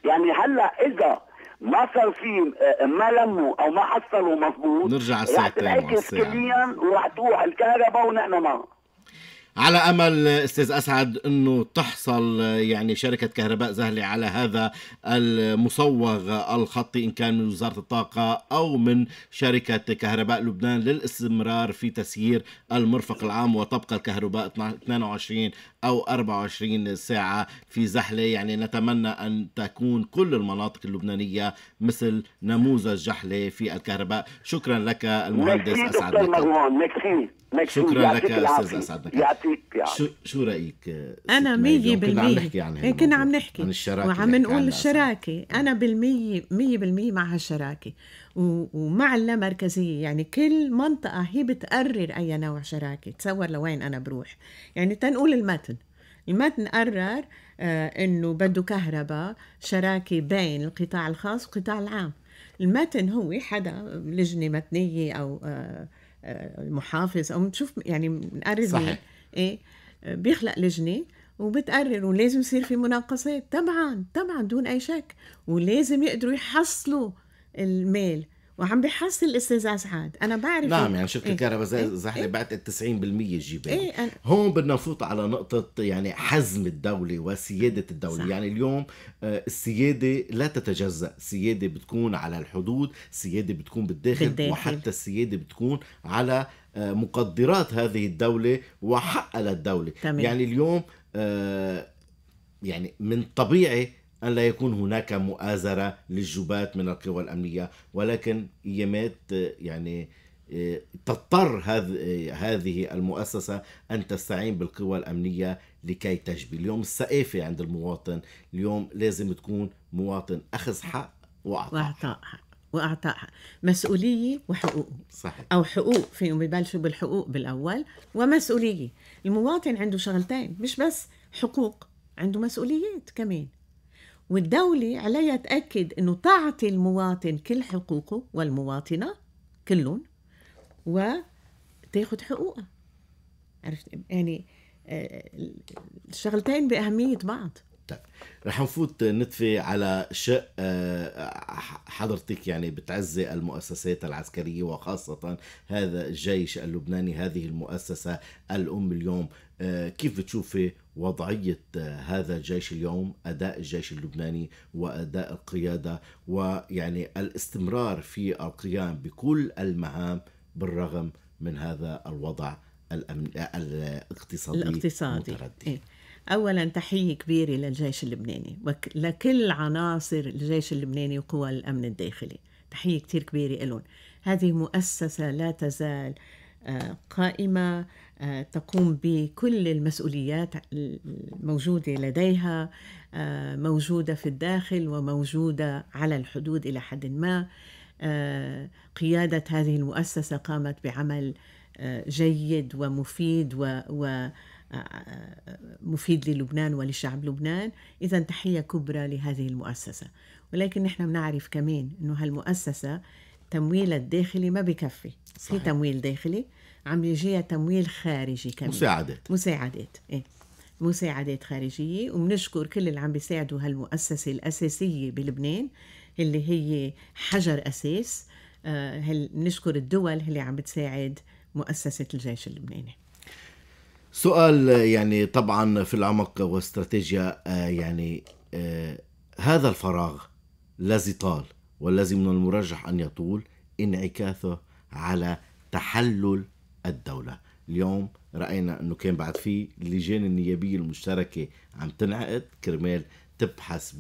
يعني هلا اذا ما صار في آه، ما لموا او ما حصلوا مضبوط نرجع على الساعه 3 رح تنعكس كليا تروح الكهرباء ونحن معها على امل استاذ اسعد انه تحصل يعني شركه كهرباء زهلي على هذا المصوغ الخطي ان كان من وزاره الطاقه او من شركه كهرباء لبنان للاستمرار في تسيير المرفق العام وتبقى الكهرباء 22 او 24 ساعه في زحله يعني نتمنى ان تكون كل المناطق اللبنانيه مثل نموذج جحله في الكهرباء شكرا لك المهندس اسعد ميرسي دكتور شكرا لك استاذ اسعد شو شو رايك آه، انا 100% كنا عم نحكي عن إيه، كنا عم نحكي عن الشراكه وعم نقول الشراكه انا بالمية 100% مع هالشراكه ومع اللامركزيه يعني كل منطقه هي بتقرر اي نوع شراكه تصور لوين انا بروح يعني تنقول المتن المتن قرر آه انه بده كهرباء شراكه بين القطاع الخاص والقطاع العام المتن هو حدا لجنه متنيه او آه المحافظ او بتشوف يعني بنقرر صحيح ايه بيخلق لجنه وبتقرر ولازم يصير في مناقصات طبعا طبعا دون اي شك ولازم يقدروا يحصلوا المال وعم بحاسن الاستاذ اسعد انا بعرف نعم يعني شركه إيه. الكهرباء إيه؟ زحله إيه؟ 90% جيبان إيه أنا... هون بدنا نفوت على نقطه يعني حزم الدوله وسياده الدوله صح. يعني اليوم آه، السياده لا تتجزا سياده بتكون على الحدود سياده بتكون بالداخل, بالداخل. وحتى السياده بتكون على آه، مقدرات هذه الدوله وحق للدوله تمام. يعني اليوم آه، يعني من طبيعي أن لا يكون هناك مؤازرة للجبات من القوى الأمنية ولكن إيامات يعني تضطر هذه المؤسسة أن تستعين بالقوى الأمنية لكي تجبي اليوم السقيفة عند المواطن اليوم لازم تكون مواطن أخذ حق وأعطاء وأعطاء حق واعطاء واعطاء حق مسووليه وحقوق صحيح او حقوق فيهم يبلشوا بالحقوق بالاول ومسؤوليه المواطن عنده شغلتين مش بس حقوق عنده مسؤوليات كمان والدولة عليها تأكد أنه تعطي المواطن كل حقوقه والمواطنة كلهم وتاخد حقوقها عرفت يعني آه، الشغلتين بأهمية بعض طيب رح نفوت نتفي على شق آه، حضرتك يعني بتعزي المؤسسات العسكرية وخاصة هذا الجيش اللبناني هذه المؤسسة الأم اليوم آه، كيف بتشوفي وضعية آه، هذا الجيش اليوم أداء الجيش اللبناني وأداء القيادة ويعني الاستمرار في القيام بكل المهام بالرغم من هذا الوضع الأمن... الاقتصادي الاقتصادي المتردي. إيه. أولا تحية كبيرة للجيش اللبناني ولكل عناصر الجيش اللبناني وقوى الأمن الداخلي تحية كتير كبيرة لهم هذه مؤسسة لا تزال آه، قائمة آه، تقوم بكل المسؤوليات الموجودة لديها آه، موجودة في الداخل وموجودة على الحدود إلى حد ما قيادة هذه المؤسسة قامت بعمل جيد ومفيد و, و مفيد للبنان ولشعب لبنان إذا تحية كبرى لهذه المؤسسة ولكن نحن بنعرف كمان أنه هالمؤسسة تمويل الداخلي ما بكفي صحيح. في تمويل داخلي عم يجيها تمويل خارجي كمان مساعدات مساعدات إيه؟ مساعدات خارجية وبنشكر كل اللي عم بيساعدوا هالمؤسسة الأساسية بلبنان اللي هي حجر أساس آه هل نشكر الدول اللي عم بتساعد مؤسسة الجيش اللبناني سؤال يعني طبعا في العمق واستراتيجيا آه، يعني آه، هذا الفراغ الذي طال والذي من المرجح ان يطول انعكاسه على تحلل الدوله اليوم راينا انه كان بعد في اللجان النيابيه المشتركه عم تنعقد كرمال تبحث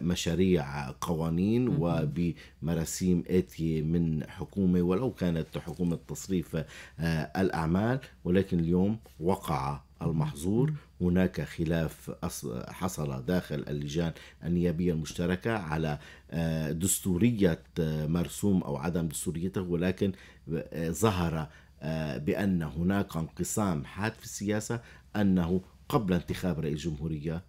مشاريع قوانين وبمراسيم آتية من حكومة ولو كانت حكومة تصريف آه، الأعمال ولكن اليوم وقع المحظور هناك خلاف حصل داخل اللجان النيابية المشتركة على آه، دستورية آه، مرسوم أو عدم دستوريته ولكن ظهر بأن هناك انقسام حاد في السياسة أنه قبل انتخاب رئيس جمهورية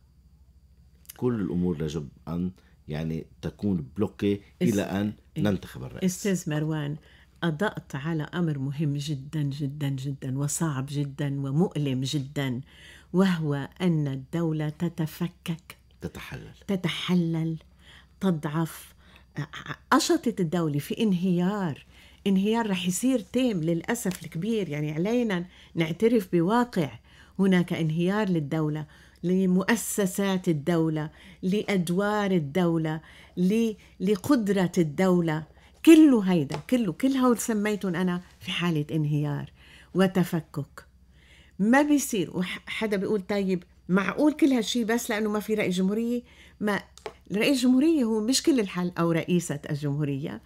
كل الأمور لجب أن يعني تكون بلوكي إلى أن إيه. ننتخب الرئيس أستاذ مروان أضأت على أمر مهم جدا جدا جدا وصعب جدا ومؤلم جدا وهو أن الدولة تتفكك تتحلل تتحلل تضعف أشطت الدولة في انهيار انهيار رح يصير تام للأسف الكبير يعني علينا نعترف بواقع هناك انهيار للدولة لمؤسسات الدولة لأدوار الدولة لقدرة الدولة كله هيدا كله كل هول سميتهم أنا في حالة انهيار وتفكك ما بيصير وحدا بيقول طيب معقول كل هالشي بس لأنه ما في رئيس جمهورية ما رئيس جمهورية هو مش كل الحل أو رئيسة الجمهورية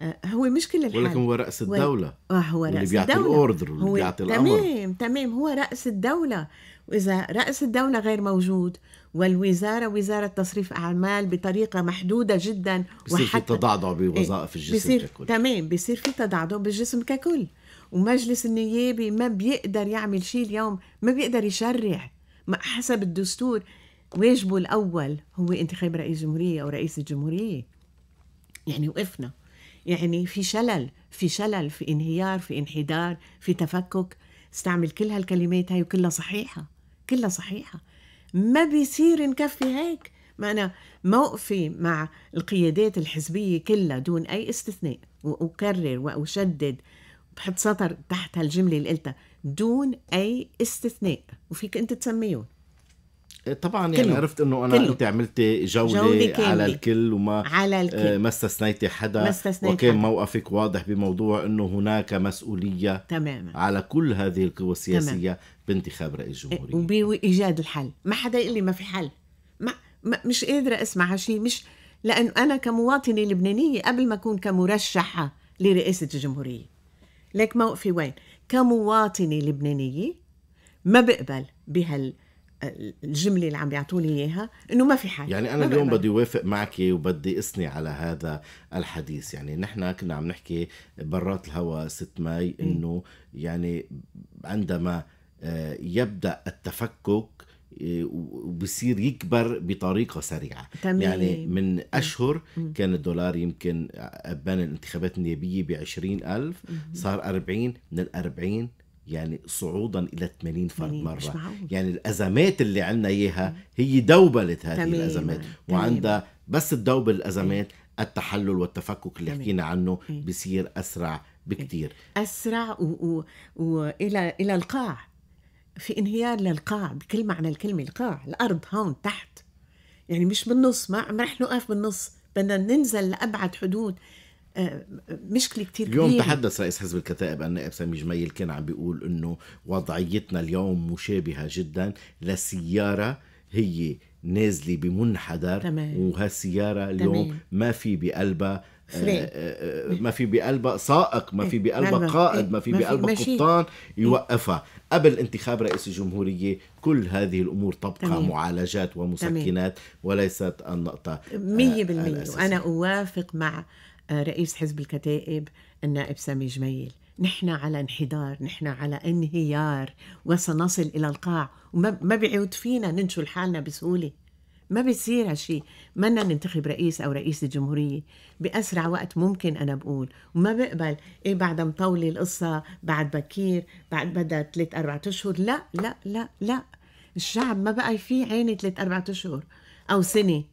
آه، هو مش كل الحال ولكن هو رأس الدولة و... آه، هو رأس اللي بيعطي الدولة. الأوردر هو... بيعطي الأمر تمام تمام هو رأس الدولة وإذا رأس الدولة غير موجود والوزارة وزارة تصريف أعمال بطريقة محدودة جدا بصير وحتى في تضعضع إيه، بوظائف الجسم بصير ككل تمام بصير في تضعضع بالجسم ككل ومجلس النيابي ما بيقدر يعمل شيء اليوم ما بيقدر يشرع حسب الدستور واجبه الأول هو انتخاب رئيس جمهورية أو رئيس الجمهورية يعني وقفنا يعني في شلل في شلل في انهيار في انحدار في تفكك استعمل كل هالكلمات هاي وكلها صحيحة كلها صحيحة ما بيصير نكفي هيك ما أنا موقفي مع القيادات الحزبية كلها دون أي استثناء وأكرر وأشدد بحط سطر تحت هالجملة اللي قلتها دون أي استثناء وفيك أنت تسميهم طبعا يعني كله. عرفت انه انا كله. انت عملتي جوله, جولة على الكل وما على آه، الكل. ما استثنيتي حدا ما استثنيت وكان حدا. موقفك واضح بموضوع انه هناك مسؤوليه تماما على كل هذه القوى السياسيه بانتخاب رئيس إيه، جمهوريه وبايجاد الحل ما حدا يقول لي ما في حل ما, ما مش قادره اسمع شيء مش لانه انا كمواطنه لبنانيه قبل ما اكون كمرشحه لرئاسه الجمهوريه لك موقفي وين كمواطنه لبنانيه ما بقبل بهال الجمله اللي عم بيعطوني اياها انه ما في حل يعني انا اليوم بدي وافق معك وبدي اثني على هذا الحديث يعني نحن كنا عم نحكي برات الهواء ست ماي انه يعني عندما آه، يبدا التفكك آه، وبصير يكبر بطريقة سريعة تمام. يعني من أشهر مم. كان الدولار يمكن بين الانتخابات النيابية بعشرين ألف صار أربعين من الأربعين يعني صعودا الى 80 فرد مره يعني الازمات اللي عندنا اياها هي دوبله هذه تمام. الازمات وعندها بس تدوبل إيه. الازمات التحلل والتفكك اللي حكينا عنه إيه. بصير اسرع بكثير إيه. اسرع والى و... و... الى القاع في انهيار للقاع بكل معنى الكلمه القاع الارض هون تحت يعني مش بالنص ما ما رح نوقف بالنص بدنا ننزل لابعد حدود مشكله كثير كبيره اليوم تحدث رئيس حزب الكتائب النائب سامي جميل كان عم بيقول انه وضعيتنا اليوم مشابهه جدا لسياره هي نازله بمنحدر تمام. وهالسياره اليوم تمام. ما في بقلبها آه، آه، آه، ما في بقلبها سائق ما إيه، في بقلبها نعم، قائد ما في إيه، بقلبها قبطان إيه. يوقفها قبل انتخاب رئيس الجمهورية كل هذه الأمور تبقى معالجات ومسكنات وليست النقطة مية بالمية وأنا أوافق مع آه، رئيس حزب الكتائب النائب سامي جميل نحن على انحدار نحن على انهيار وسنصل إلى القاع وما بيعود فينا ننشل حالنا بسهولة ما بيصير هالشيء منا ننتخب رئيس أو رئيس الجمهورية بأسرع وقت ممكن أنا بقول وما بقبل إيه بعد مطولة القصة بعد بكير بعد بدأ ثلاث أربعة أشهر لا لا لا لا الشعب ما بقى فيه عيني ثلاث أربعة أشهر أو سنة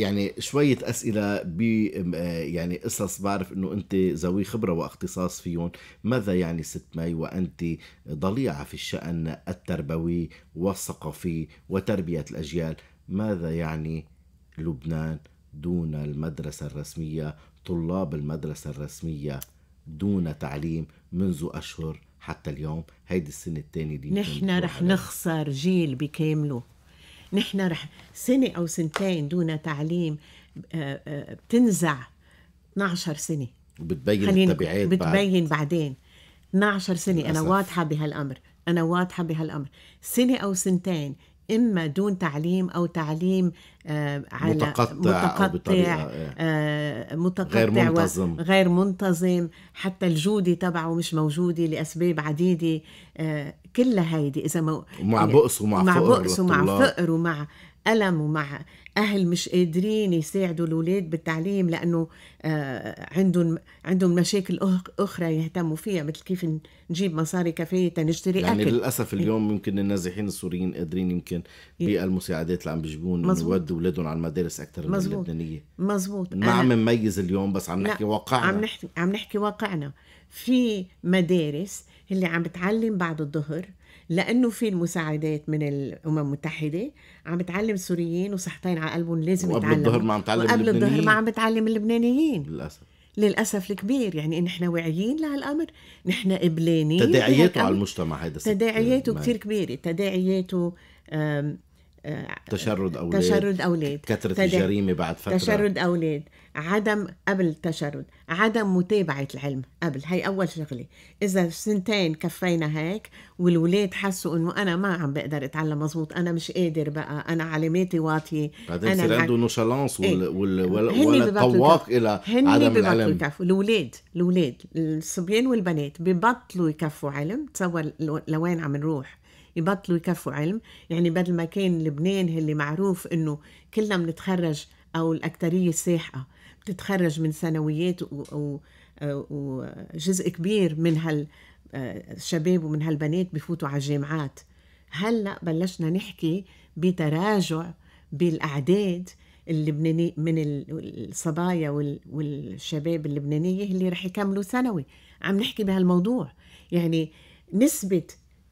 يعني شوية أسئلة ب آه، يعني قصص بعرف أنه أنت ذوي خبرة واختصاص فيهم ماذا يعني 6 ماي وأنت ضليعة في الشأن التربوي والثقافي وتربية الأجيال ماذا يعني لبنان دون المدرسة الرسمية طلاب المدرسة الرسمية دون تعليم منذ أشهر حتى اليوم هيدي السنة الثانية نحن رح نخسر جيل بكامله نحن رح سنة أو سنتين دون تعليم آه، آه، بتنزع 12 سنة بتبين التبعات بتبين بعد. بعدين 12 سنة للأسف. أنا واضحة بهالأمر أنا واضحة بهالأمر سنة أو سنتين إما دون تعليم أو تعليم آه، على متقطع, متقطع أو بطريقة إيه. متقطع غير منتظم غير منتظم حتى الجودة تبعه مش موجودة لأسباب عديدة كل هيدي اذا ما ومع يعني بؤس ومع مع فقر بؤس ومع فقر ومع ألم ومع أهل مش قادرين يساعدوا الأولاد بالتعليم لأنه آه، عندهم عندهم مشاكل أخرى يهتموا فيها مثل كيف نجيب مصاري كفاية تنشتري يعني أكل للأسف إيه. اليوم يمكن النازحين السوريين قادرين يمكن إيه. بالمساعدات اللي عم بيجيبون إنه يودوا أولادهم على المدارس أكثر من اللبنانية مزبوط ما عم نميز اليوم بس عم نحكي واقعنا عم نحكي عم نحكي واقعنا في مدارس اللي عم بتعلم بعد الظهر لانه في المساعدات من الامم المتحده عم بتعلم سوريين وصحتين على قلبهم لازم يتعلموا قبل الظهر ما عم تعلم قبل الظهر ما عم بتعلم اللبنانيين للاسف للاسف الكبير يعني نحن واعيين لهالامر نحن قبلانين تداعياته على المجتمع هذا تداعياته كثير كبيره تداعياته تشرد اولاد تشرد اولاد كثره الجريمه بعد فتره تشرد اولاد عدم قبل التشرد عدم متابعة العلم قبل هي أول شغلة إذا سنتين كفينا هيك والولاد حسوا إنه أنا ما عم بقدر أتعلم مزبوط أنا مش قادر بقى أنا علاماتي واطية بعدين يصير عنده نوشالانس إيه. وال... طواق إلى عدم العلم يكفوا الولاد الولاد الصبيان والبنات ببطلوا يكفوا علم تصور لوين عم نروح يبطلوا يكفوا علم يعني بدل ما كان لبنان اللي معروف انه كلنا بنتخرج او الاكتريه ساحقه تتخرج من ثانويات وجزء كبير من هالشباب ومن هالبنات بفوتوا على الجامعات هلا بلشنا نحكي بتراجع بالاعداد اللبناني من الصبايا والشباب اللبنانيه اللي رح يكملوا ثانوي عم نحكي بهالموضوع يعني نسبه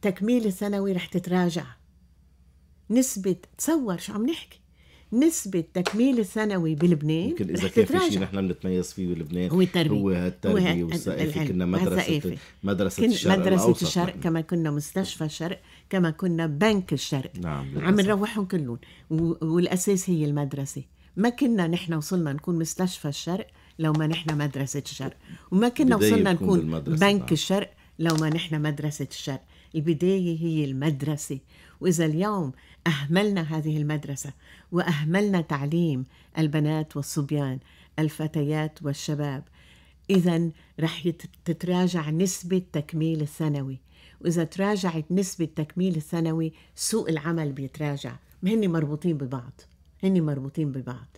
تكميل الثانوي رح تتراجع نسبه تصور شو عم نحكي نسبة تكميل ثانوي بلبنان يمكن إذا كان في شيء نحن بنتميز فيه بلبنان هو التربية هو التربية والسقف كنا مدرسة مدرسة كن الشرق مدرسة الشرق كما كنا مستشفى الشرق كما كنا بنك الشرق نعم عم نروحهم كلهم والأساس هي المدرسة ما كنا نحن وصلنا نكون مستشفى الشرق لو ما نحن مدرسة الشرق وما كنا وصلنا نكون بنك نعم. الشرق لو ما نحن مدرسة الشرق البداية هي المدرسة وإذا اليوم أهملنا هذه المدرسة واهملنا تعليم البنات والصبيان الفتيات والشباب اذا رح تتراجع نسبه تكميل الثانوي واذا تراجعت نسبه تكميل الثانوي سوق العمل بيتراجع هن مربوطين ببعض هن مربوطين ببعض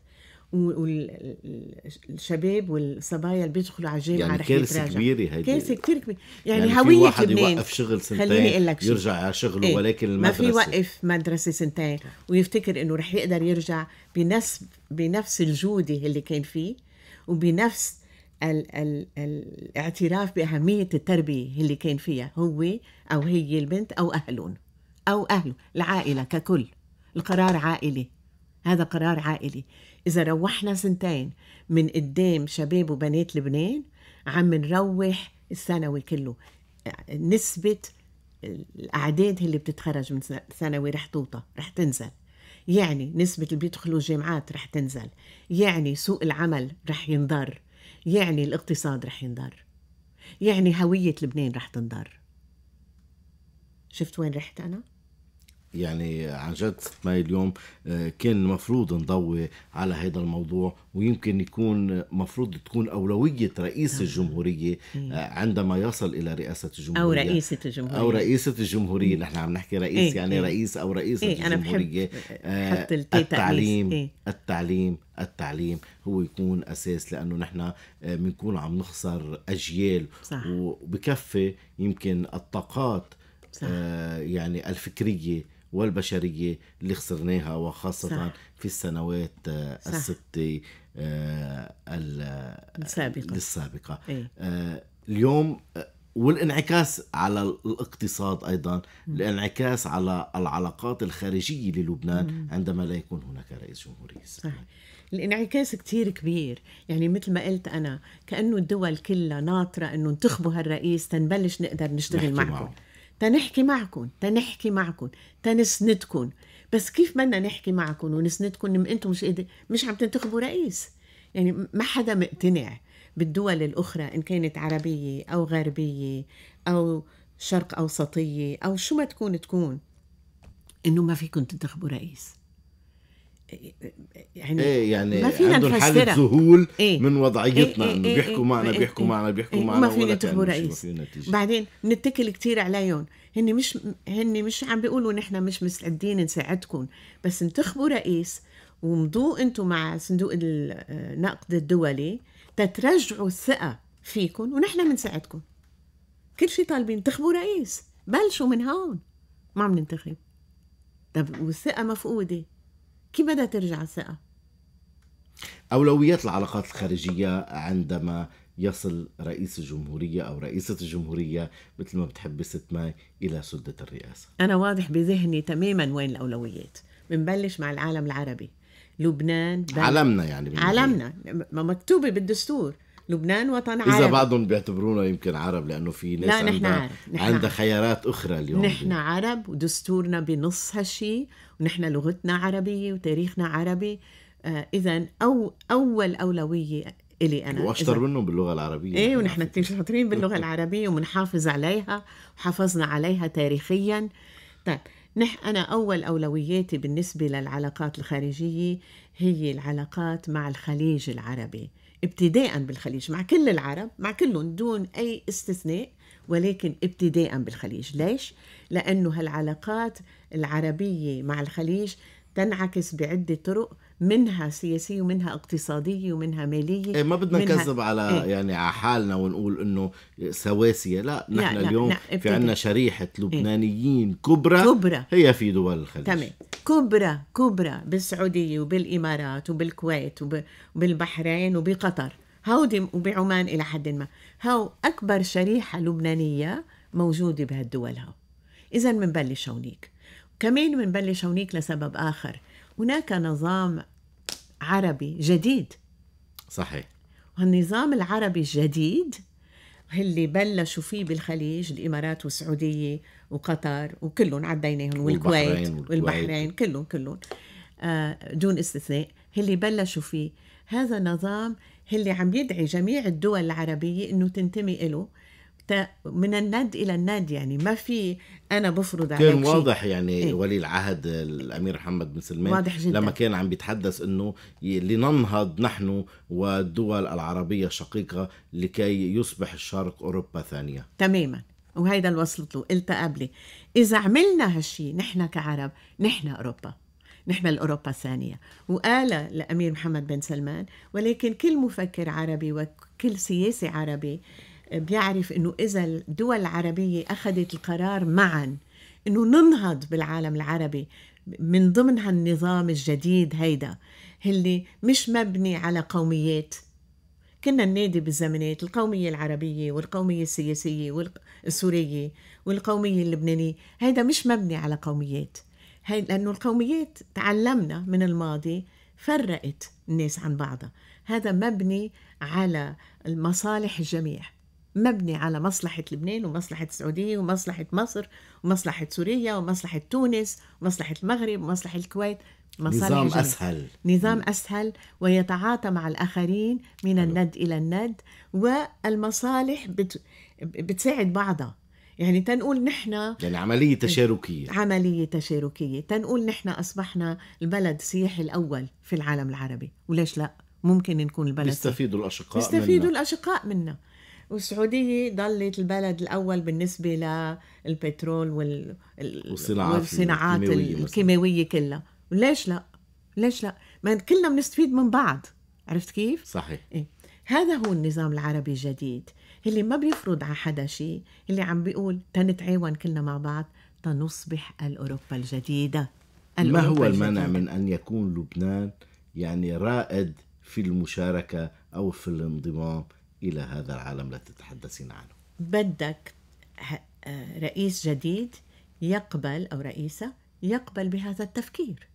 والشباب والصبايا اللي بيدخلوا على الجامعه يعني رح كارثه كبيره هيدي كارثه كثير كبيره يعني, يعني هويه واحد لبنان يوقف شغل سنتين خليني اقول لك يرجع على شغله ايه؟ ولكن المدرسه ما في يوقف مدرسه سنتين ويفتكر انه رح يقدر يرجع بنفس بنفس الجوده اللي كان فيه وبنفس ال ال الاعتراف باهميه التربيه اللي كان فيها هو او هي البنت او اهلهم او اهله العائله ككل القرار عائلي هذا قرار عائلي إذا روحنا سنتين من قدام شباب وبنات لبنان عم نروح الثانوي كله نسبة الأعداد اللي بتتخرج من ثانوي رح توطى رح تنزل يعني نسبة اللي بيدخلوا الجامعات رح تنزل يعني سوق العمل رح ينضر يعني الاقتصاد رح ينضر يعني هوية لبنان رح تنضر شفت وين رحت أنا؟ يعني عن جد ما اليوم آه، كان المفروض نضوي على هذا الموضوع ويمكن يكون مفروض تكون أولوية رئيس نعم. الجمهورية آه، عندما يصل إلى رئاسة الجمهورية أو رئيسة الجمهورية أو رئيسة الجمهورية نحن عم نحكي رئيس إيه يعني إيه رئيس أو رئيسة إيه الجمهورية أنا بحب آه، التعليم إيه التعليم التعليم هو يكون أساس لأنه نحن بنكون عم نخسر أجيال صح. وبكفي يمكن الطاقات صح. يعني الفكريه والبشرية اللي خسرناها وخاصة صح. في السنوات آه، صح. الست آه، آه، السابقة السابقة إيه؟ اليوم والانعكاس على الاقتصاد ايضا الانعكاس على العلاقات الخارجيه للبنان عندما لا يكون هناك رئيس جمهوريه صح الانعكاس كتير كبير يعني مثل ما قلت انا كانه الدول كلها ناطره انه انتخبوا هالرئيس تنبلش نقدر نشتغل معكم معه. تنحكي معكم تنحكي معكم تنسندكم بس كيف بدنا نحكي معكم ونسندكم انتم مش قادر مش عم تنتخبوا رئيس يعني ما حدا مقتنع بالدول الاخرى ان كانت عربيه او غربيه او شرق اوسطيه او شو ما تكون تكون انه ما فيكم تنتخبوا رئيس يعني ايه يعني ما فينا عندهم حالة ذهول إيه؟ من وضعيتنا إيه إيه إيه بيحكوا إيه، معنا إيه بيحكوا إيه، معنا بيحكوا إيه معنا ما فينا ينتخبوا رئيس بعدين نتكل كثير عليهم هن مش هن مش عم بيقولوا نحن مش مستعدين نساعدكم بس انتخبوا رئيس ومضوا انتم مع صندوق النقد آه، الدولي تترجعوا الثقة فيكم ونحن بنساعدكم كل شيء طالبين انتخبوا رئيس بلشوا من هون ما عم ننتخب طب والثقة مفقودة كيف بدها ترجع الثقة؟ أولويات العلاقات الخارجية عندما يصل رئيس الجمهورية أو رئيسة الجمهورية مثل ما بتحبي ست ماي إلى سدة الرئاسة أنا واضح بذهني تماما وين الأولويات بنبلش مع العالم العربي لبنان بل... علمنا يعني علمنا مكتوبة بالدستور لبنان وطن عربي إذا بعضهم بيعتبرونا يمكن عرب لأنه في ناس لا نحن عندها, عرب. عندها خيارات أخرى اليوم نحن دي. عرب ودستورنا بنص هالشيء ونحن لغتنا عربية وتاريخنا عربي آه إذا أو أول أولوية إلي أنا وأشطر منهم باللغة العربية إيه يعني ونحن كثير شاطرين باللغة العربية وبنحافظ عليها وحافظنا عليها تاريخيا طيب نح أنا أول أولوياتي بالنسبة للعلاقات الخارجية هي العلاقات مع الخليج العربي ابتداء بالخليج مع كل العرب مع كلهم دون أي استثناء ولكن ابتداء بالخليج ليش؟ لأنه هالعلاقات العربية مع الخليج تنعكس بعدة طرق منها سياسيه ومنها اقتصاديه ومنها ماليه إيه ما بدنا نكذب على إيه؟ يعني على حالنا ونقول انه سواسيه لا نحن لا اليوم لا لا في عندنا شريحه إيه. لبنانيين إيه؟ كبرى كبرى هي في دول الخليج تمام كبرى كبرى بالسعوديه وبالامارات وبالكويت وبالبحرين وبقطر هودي وبعمان الى حد ما هاو اكبر شريحه لبنانيه موجوده بهالدول هاو اذا بنبلش هونيك كمان بنبلش هونيك لسبب اخر هناك نظام عربي جديد صحيح والنظام العربي الجديد اللي بلشوا فيه بالخليج الامارات والسعوديه وقطر وكلهم عديناهم والكويت والبحرين, والبحرين كلهم كلهم آه، دون استثناء اللي بلشوا فيه هذا نظام اللي عم يدعي جميع الدول العربيه انه تنتمي له من الند الى الند يعني ما في انا بفرض عليك كان واضح شيء. يعني إيه؟ ولي العهد الامير محمد بن سلمان واضح جدا. لما كان عم بيتحدث انه لننهض نحن والدول العربيه الشقيقه لكي يصبح الشرق اوروبا ثانيه تماما وهيدا اللي وصلت له قلت قبلي اذا عملنا هالشي نحن كعرب نحن اوروبا نحن الأوروبا الثانية وقال الأمير محمد بن سلمان ولكن كل مفكر عربي وكل سياسي عربي بيعرف انه اذا الدول العربيه اخذت القرار معا انه ننهض بالعالم العربي من ضمن هالنظام الجديد هيدا اللي مش مبني على قوميات كنا ننادي بالزمانات القومية العربية والقومية السياسية والسورية والقومية اللبنانية هيدا مش مبني على قوميات هي لأنه القوميات تعلمنا من الماضي فرقت الناس عن بعضها هذا مبني على المصالح الجميع مبني على مصلحة لبنان ومصلحة السعودية ومصلحة مصر ومصلحة سوريا ومصلحة تونس ومصلحة المغرب ومصلحة الكويت نظام جميل. أسهل نظام أسهل ويتعاطى مع الآخرين من الند إلى الند والمصالح بت... بتساعد بعضها يعني تنقول نحن يعني عملية تشاركية عملية تشاركية تنقول نحن أصبحنا البلد السياحي الأول في العالم العربي وليش لا ممكن نكون البلد يستفيدوا الأشقاء يستفيدوا الأشقاء منا والسعودية ضلت البلد الأول بالنسبة للبترول وال... والصناعات, والصناعات الكيماويه كلها ليش لا؟ ليش لا؟ ما كلنا بنستفيد من بعض عرفت كيف؟ صحيح إيه؟ هذا هو النظام العربي الجديد اللي ما بيفرض على حدا شيء اللي عم بيقول تنتعاون كلنا مع بعض تنصبح الأوروبا الجديدة الأوروبا ما هو المانع من أن يكون لبنان يعني رائد في المشاركة أو في الانضمام إلى هذا العالم التي تتحدثين عنه بدك آه، رئيس جديد يقبل أو رئيسة يقبل بهذا التفكير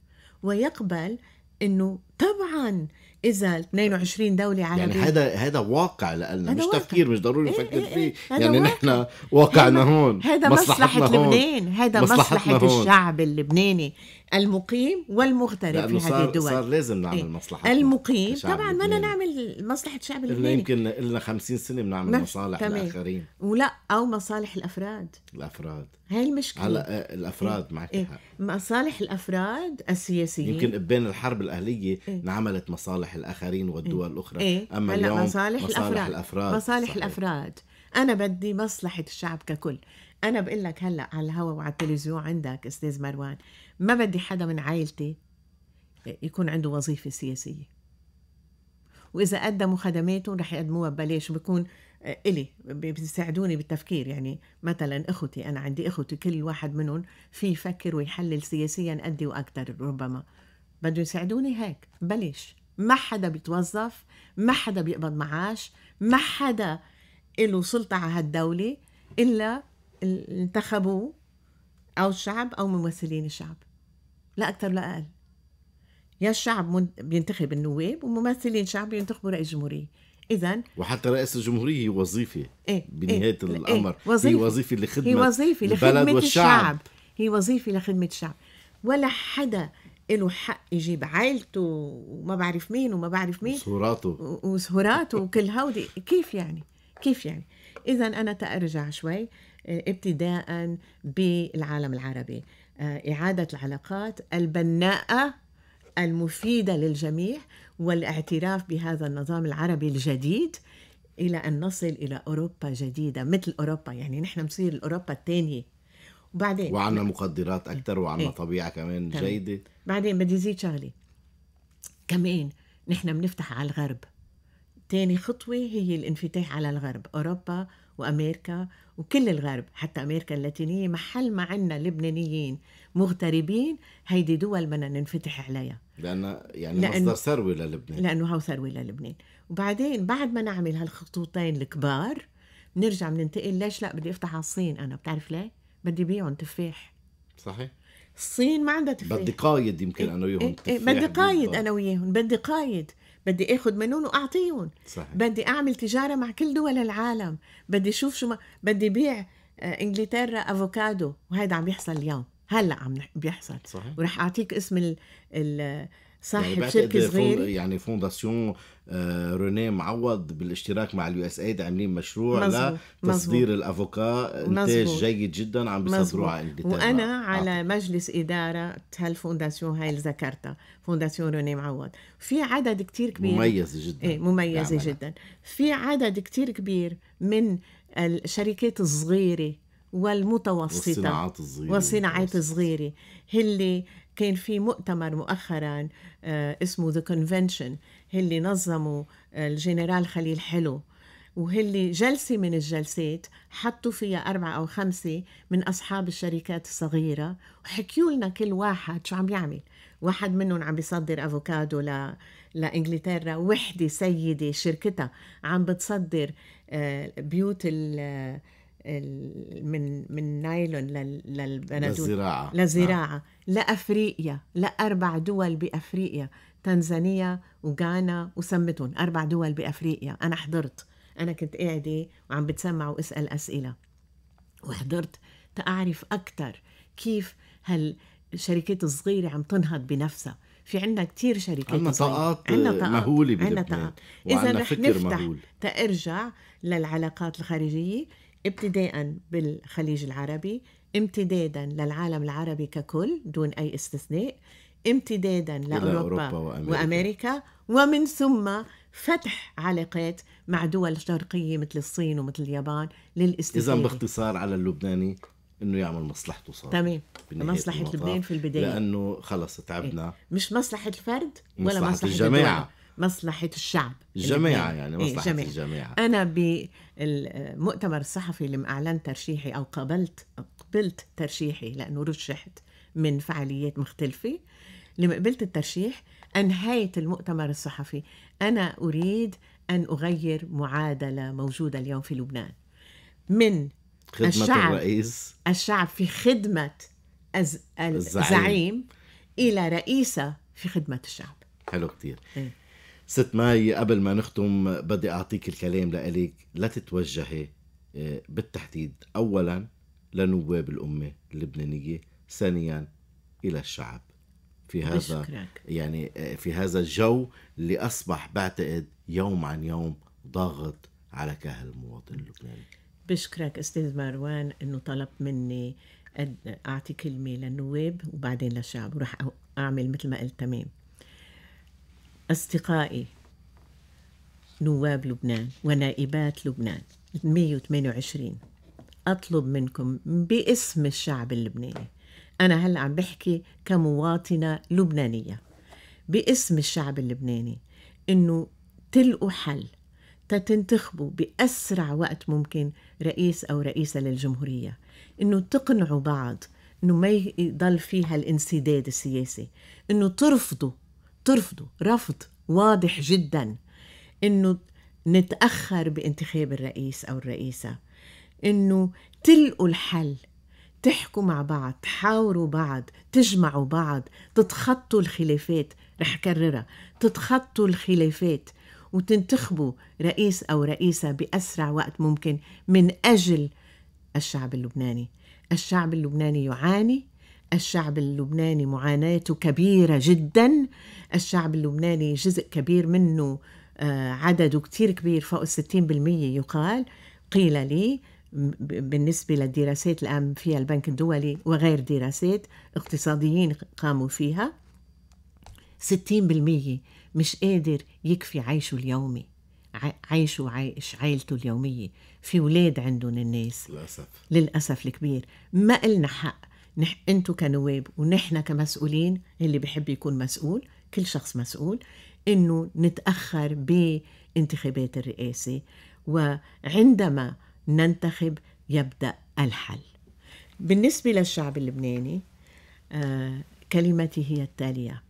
ويقبل أنه طبعا اذا 22 دوله يعني عربيه يعني هذا هذا واقع لنا مش واقع. تفكير مش ضروري إيه، إيه، نفكر إيه إيه إيه. فيه يعني واقع. نحن واقعنا هون هذا مصلحه لبنان هذا مصلحه هون. الشعب اللبناني المقيم والمغترب في هذه الدول صار لازم نعمل إيه؟ مصلحه المقيم طبعا ما نعمل مصلحه الشعب اللبناني يمكن لنا 50 سنه بنعمل نعم، مصالح تمام. الاخرين ولا او مصالح الافراد الافراد هاي المشكله هلا آه، الافراد إيه؟ معك إيه؟ مصالح الافراد السياسيين يمكن ابان الحرب الاهليه إيه؟ إيه؟ انعملت مصالح الاخرين إيه. والدول إيه؟ الاخرى إيه؟ اما اليوم مصالح, مصالح الافراد, الأفراد. مصالح صحيح. الافراد انا بدي مصلحه الشعب ككل انا بقول لك هلا على الهواء وعلى التلفزيون عندك استاذ مروان ما بدي حدا من عائلتي يكون عنده وظيفه سياسيه واذا قدموا خدماتهم رح يقدموها ببلاش بكون آه، إلي بيساعدوني بالتفكير يعني مثلا اخوتي انا عندي اخوتي كل واحد منهم في يفكر ويحلل سياسيا قدي واكثر ربما بده يساعدوني هيك بلش ما حدا بيتوظف ما حدا بيقبض معاش ما حدا له سلطة على هالدولة إلا انتخبوه أو الشعب أو ممثلين الشعب لا أكثر لا أقل يا الشعب بينتخب النواب وممثلين الشعب بينتخبوا رئيس جمهورية اذا وحتى رئيس الجمهوريه هي وظيفه إيه؟ بنهايه إيه؟, إيه، الامر إيه؟ وظيفة. هي وظيفه لخدمه هي وظيفه لخدمه البلد والشعب الشعب. هي وظيفه لخدمه الشعب ولا حدا له حق يجيب عائلته وما بعرف مين وما بعرف مين وسهراته وسهراته وكل هودي كيف يعني كيف يعني اذا انا تارجع شوي آه، ابتداء بالعالم العربي آه، اعاده العلاقات البناءه المفيده للجميع والاعتراف بهذا النظام العربي الجديد الى ان نصل الى اوروبا جديده مثل اوروبا يعني نحن نصير الاوروبا الثانيه وبعدين وعنا مقدرات اكثر ايه. طبيعه كمان طبعا. جيده بعدين بدي زيد شغله كمان نحن بنفتح على الغرب تاني خطوة هي الانفتاح على الغرب أوروبا وأمريكا وكل الغرب حتى أمريكا اللاتينية محل ما عنا لبنانيين مغتربين هيدي دول بدنا ننفتح عليها لأنها يعني لأن... مصدر ثروة للبنان لأنه هو ثروة للبنان وبعدين بعد ما نعمل هالخطوطين الكبار نرجع بننتقل ليش لا بدي افتح على الصين أنا بتعرف ليه؟ بدي بيعهم تفاح صحيح الصين ما عندها تفاح بدي قايد يمكن إيه، انا وياهم إيه, إيه، بدي قايد انا وياهم بدي قايد بدي اخذ منهم واعطيهم صحيح. بدي اعمل تجاره مع كل دول العالم بدي اشوف شو ما بدي بيع آه، انجلترا افوكادو وهيدا عم يحصل اليوم هلا عم بيحصل صحيح. ورح اعطيك اسم ال... ال... يعني صاحب يعني شركه صغيره يعني فونداسيون آه معوض بالاشتراك مع اليو اس ايد عاملين مشروع مزبوط. لتصدير مزبوط. الافوكا انتاج جيد جدا عم بيصدروه على انجلترا وانا على مجلس اداره هالفونداسيون هاي اللي ذكرتها فونداسيون روني معوض في عدد كتير كبير مميز جدا ايه مميزه يعني جدا في عدد كتير كبير من الشركات الصغيره والمتوسطة والصناعات الصغيرة والصناعات الصغيرة اللي كان في مؤتمر مؤخرا آه، اسمه ذا كونفنشن اللي نظمه الجنرال خليل حلو وهاللي جلسة من الجلسات حطوا فيها أربعة أو خمسة من أصحاب الشركات الصغيرة وحكيوا لنا كل واحد شو عم يعمل واحد منهم عم بيصدر أفوكادو ل... لإنجلترا وحدة سيدة شركتها عم بتصدر آه، بيوت ال... من من نايلون للبنادول للزراعة للزراعة لأفريقيا لأربع دول بأفريقيا تنزانيا وغانا وسمتهم أربع دول بأفريقيا أنا حضرت أنا كنت قاعدة وعم بتسمع وأسأل أسئلة وحضرت تأعرف أكثر كيف هالشركات الصغيرة عم تنهض بنفسها في عندنا كتير شركات عندنا طاقات عندنا طاقات مهولة عندنا طاقات إذا رح نفتح مهول. تأرجع للعلاقات الخارجية ابتداء بالخليج العربي امتدادا للعالم العربي ككل دون أي استثناء امتدادا لأوروبا وأمريكا. وأمريكا ومن ثم فتح علاقات مع دول شرقية مثل الصين ومثل اليابان للاستثمار إذا باختصار على اللبناني انه يعمل مصلحته صار تمام مصلحه المطار. لبنان في البدايه لانه خلص تعبنا إيه. مش مصلحه الفرد مصلحة ولا مصلحه الجماعه الدول. مصلحه الشعب الجماعه يعني إيه، مصلحه إيه الجماعه انا بالمؤتمر الصحفي اللي اعلنت ترشيحي او قابلت قبلت ترشيحي لأنه رشحت من فعاليات مختلفة لما قبلت الترشيح أنهيت المؤتمر الصحفي أنا أريد أن أغير معادلة موجودة اليوم في لبنان من خدمة الشعب الرئيس الشعب في خدمة الزعيم إلى رئيسة في خدمة الشعب حلو كتير إيه؟ ست ماي قبل ما نختم بدي أعطيك الكلام لإلك لا تتوجهي آه، بالتحديد أولا لنواب الأمة اللبنانية ثانيا إلى الشعب في هذا بشكرك. يعني آه، في هذا الجو اللي أصبح بعتقد يوم عن يوم ضاغط على كاهل المواطن اللبناني بشكرك أستاذ مروان أنه طلب مني أعطي كلمة للنواب وبعدين للشعب وراح أعمل مثل ما قلت تمام أصدقائي نواب لبنان ونائبات لبنان 128 أطلب منكم باسم الشعب اللبناني أنا هلأ عم بحكي كمواطنة لبنانية باسم الشعب اللبناني إنه تلقوا حل تنتخبوا بأسرع وقت ممكن رئيس أو رئيسة للجمهورية إنه تقنعوا بعض إنه ما يضل فيها الانسداد السياسي إنه ترفضوا ترفضوا رفض واضح جدا إنه نتأخر بانتخاب الرئيس أو الرئيسة انه تلقوا الحل تحكوا مع بعض تحاوروا بعض تجمعوا بعض تتخطوا الخلافات رح كررها تتخطوا الخلافات وتنتخبوا رئيس أو رئيسة بأسرع وقت ممكن من أجل الشعب اللبناني الشعب اللبناني يعاني الشعب اللبناني معاناته كبيرة جدا الشعب اللبناني جزء كبير منه آه، عدده كتير كبير فوق الستين بالمية يقال قيل لي بالنسبة للدراسات اللي قام فيها البنك الدولي وغير دراسات اقتصاديين قاموا فيها 60% مش قادر يكفي عيشه اليومي عيشه عيش عائلته اليومية في ولاد عندهم الناس للأسف للأسف الكبير ما إلنا حق نح... انتو كنواب ونحن كمسؤولين اللي بحب يكون مسؤول كل شخص مسؤول انه نتاخر بانتخابات الرئاسه وعندما ننتخب يبدأ الحل بالنسبة للشعب اللبناني آه، كلمتي هي التالية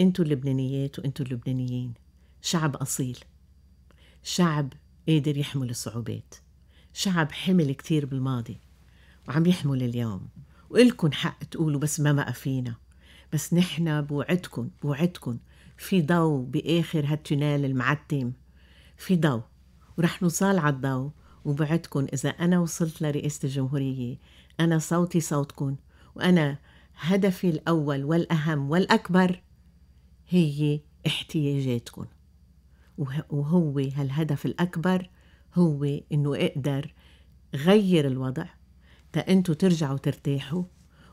انتوا اللبنانيات وانتوا اللبنانيين شعب أصيل شعب قادر يحمل الصعوبات شعب حمل كتير بالماضي وعم يحمل اليوم وإلكن حق تقولوا بس ما فينا بس نحن بوعدكن بوعدكن في ضو بآخر هالتونيل المعتم في ضوء ورح نوصل على الضوء وبعدكم إذا أنا وصلت لرئاسة الجمهورية أنا صوتي صوتكم وأنا هدفي الأول والأهم والأكبر هي احتياجاتكم وهو هالهدف الأكبر هو إنه أقدر غير الوضع تأنتوا ترجعوا ترتاحوا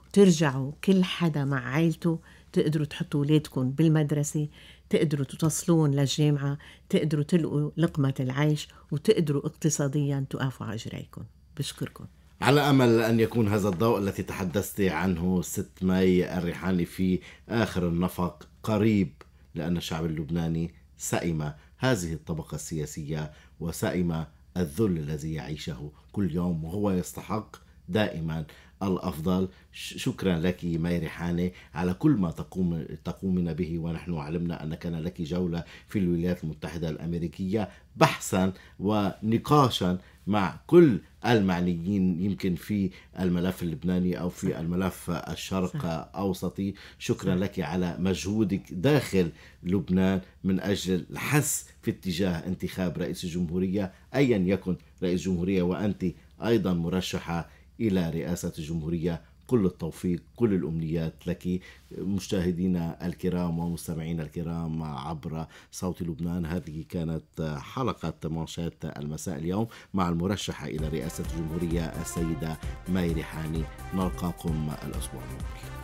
وترجعوا كل حدا مع عائلته تقدروا تحطوا ولادكم بالمدرسة تقدروا توصلون للجامعة تقدروا تلقوا لقمة العيش وتقدروا اقتصاديا توقفوا على أجريكم بشكركم على امل ان يكون هذا الضوء الذي تحدثت عنه ست مي الريحاني في اخر النفق قريب لان الشعب اللبناني سئم هذه الطبقه السياسيه وسئم الذل الذي يعيشه كل يوم وهو يستحق دائما الأفضل شكرا لك ميري حانة على كل ما تقوم تقومين به ونحن علمنا أن كان لك جولة في الولايات المتحدة الأمريكية بحثا ونقاشا مع كل المعنيين يمكن في الملف اللبناني او في الملف الشرق اوسطي شكرا لك على مجهودك داخل لبنان من اجل الحث في اتجاه انتخاب رئيس الجمهوريه ايا يكن رئيس الجمهوريه وانت ايضا مرشحه إلى رئاسة الجمهورية كل التوفيق كل الأمنيات لك مشاهدينا الكرام ومستمعينا الكرام عبر صوت لبنان هذه كانت حلقة مانشات المساء اليوم مع المرشحة إلى رئاسة الجمهورية السيدة ماي ريحاني نلقاكم الأسبوع المقبل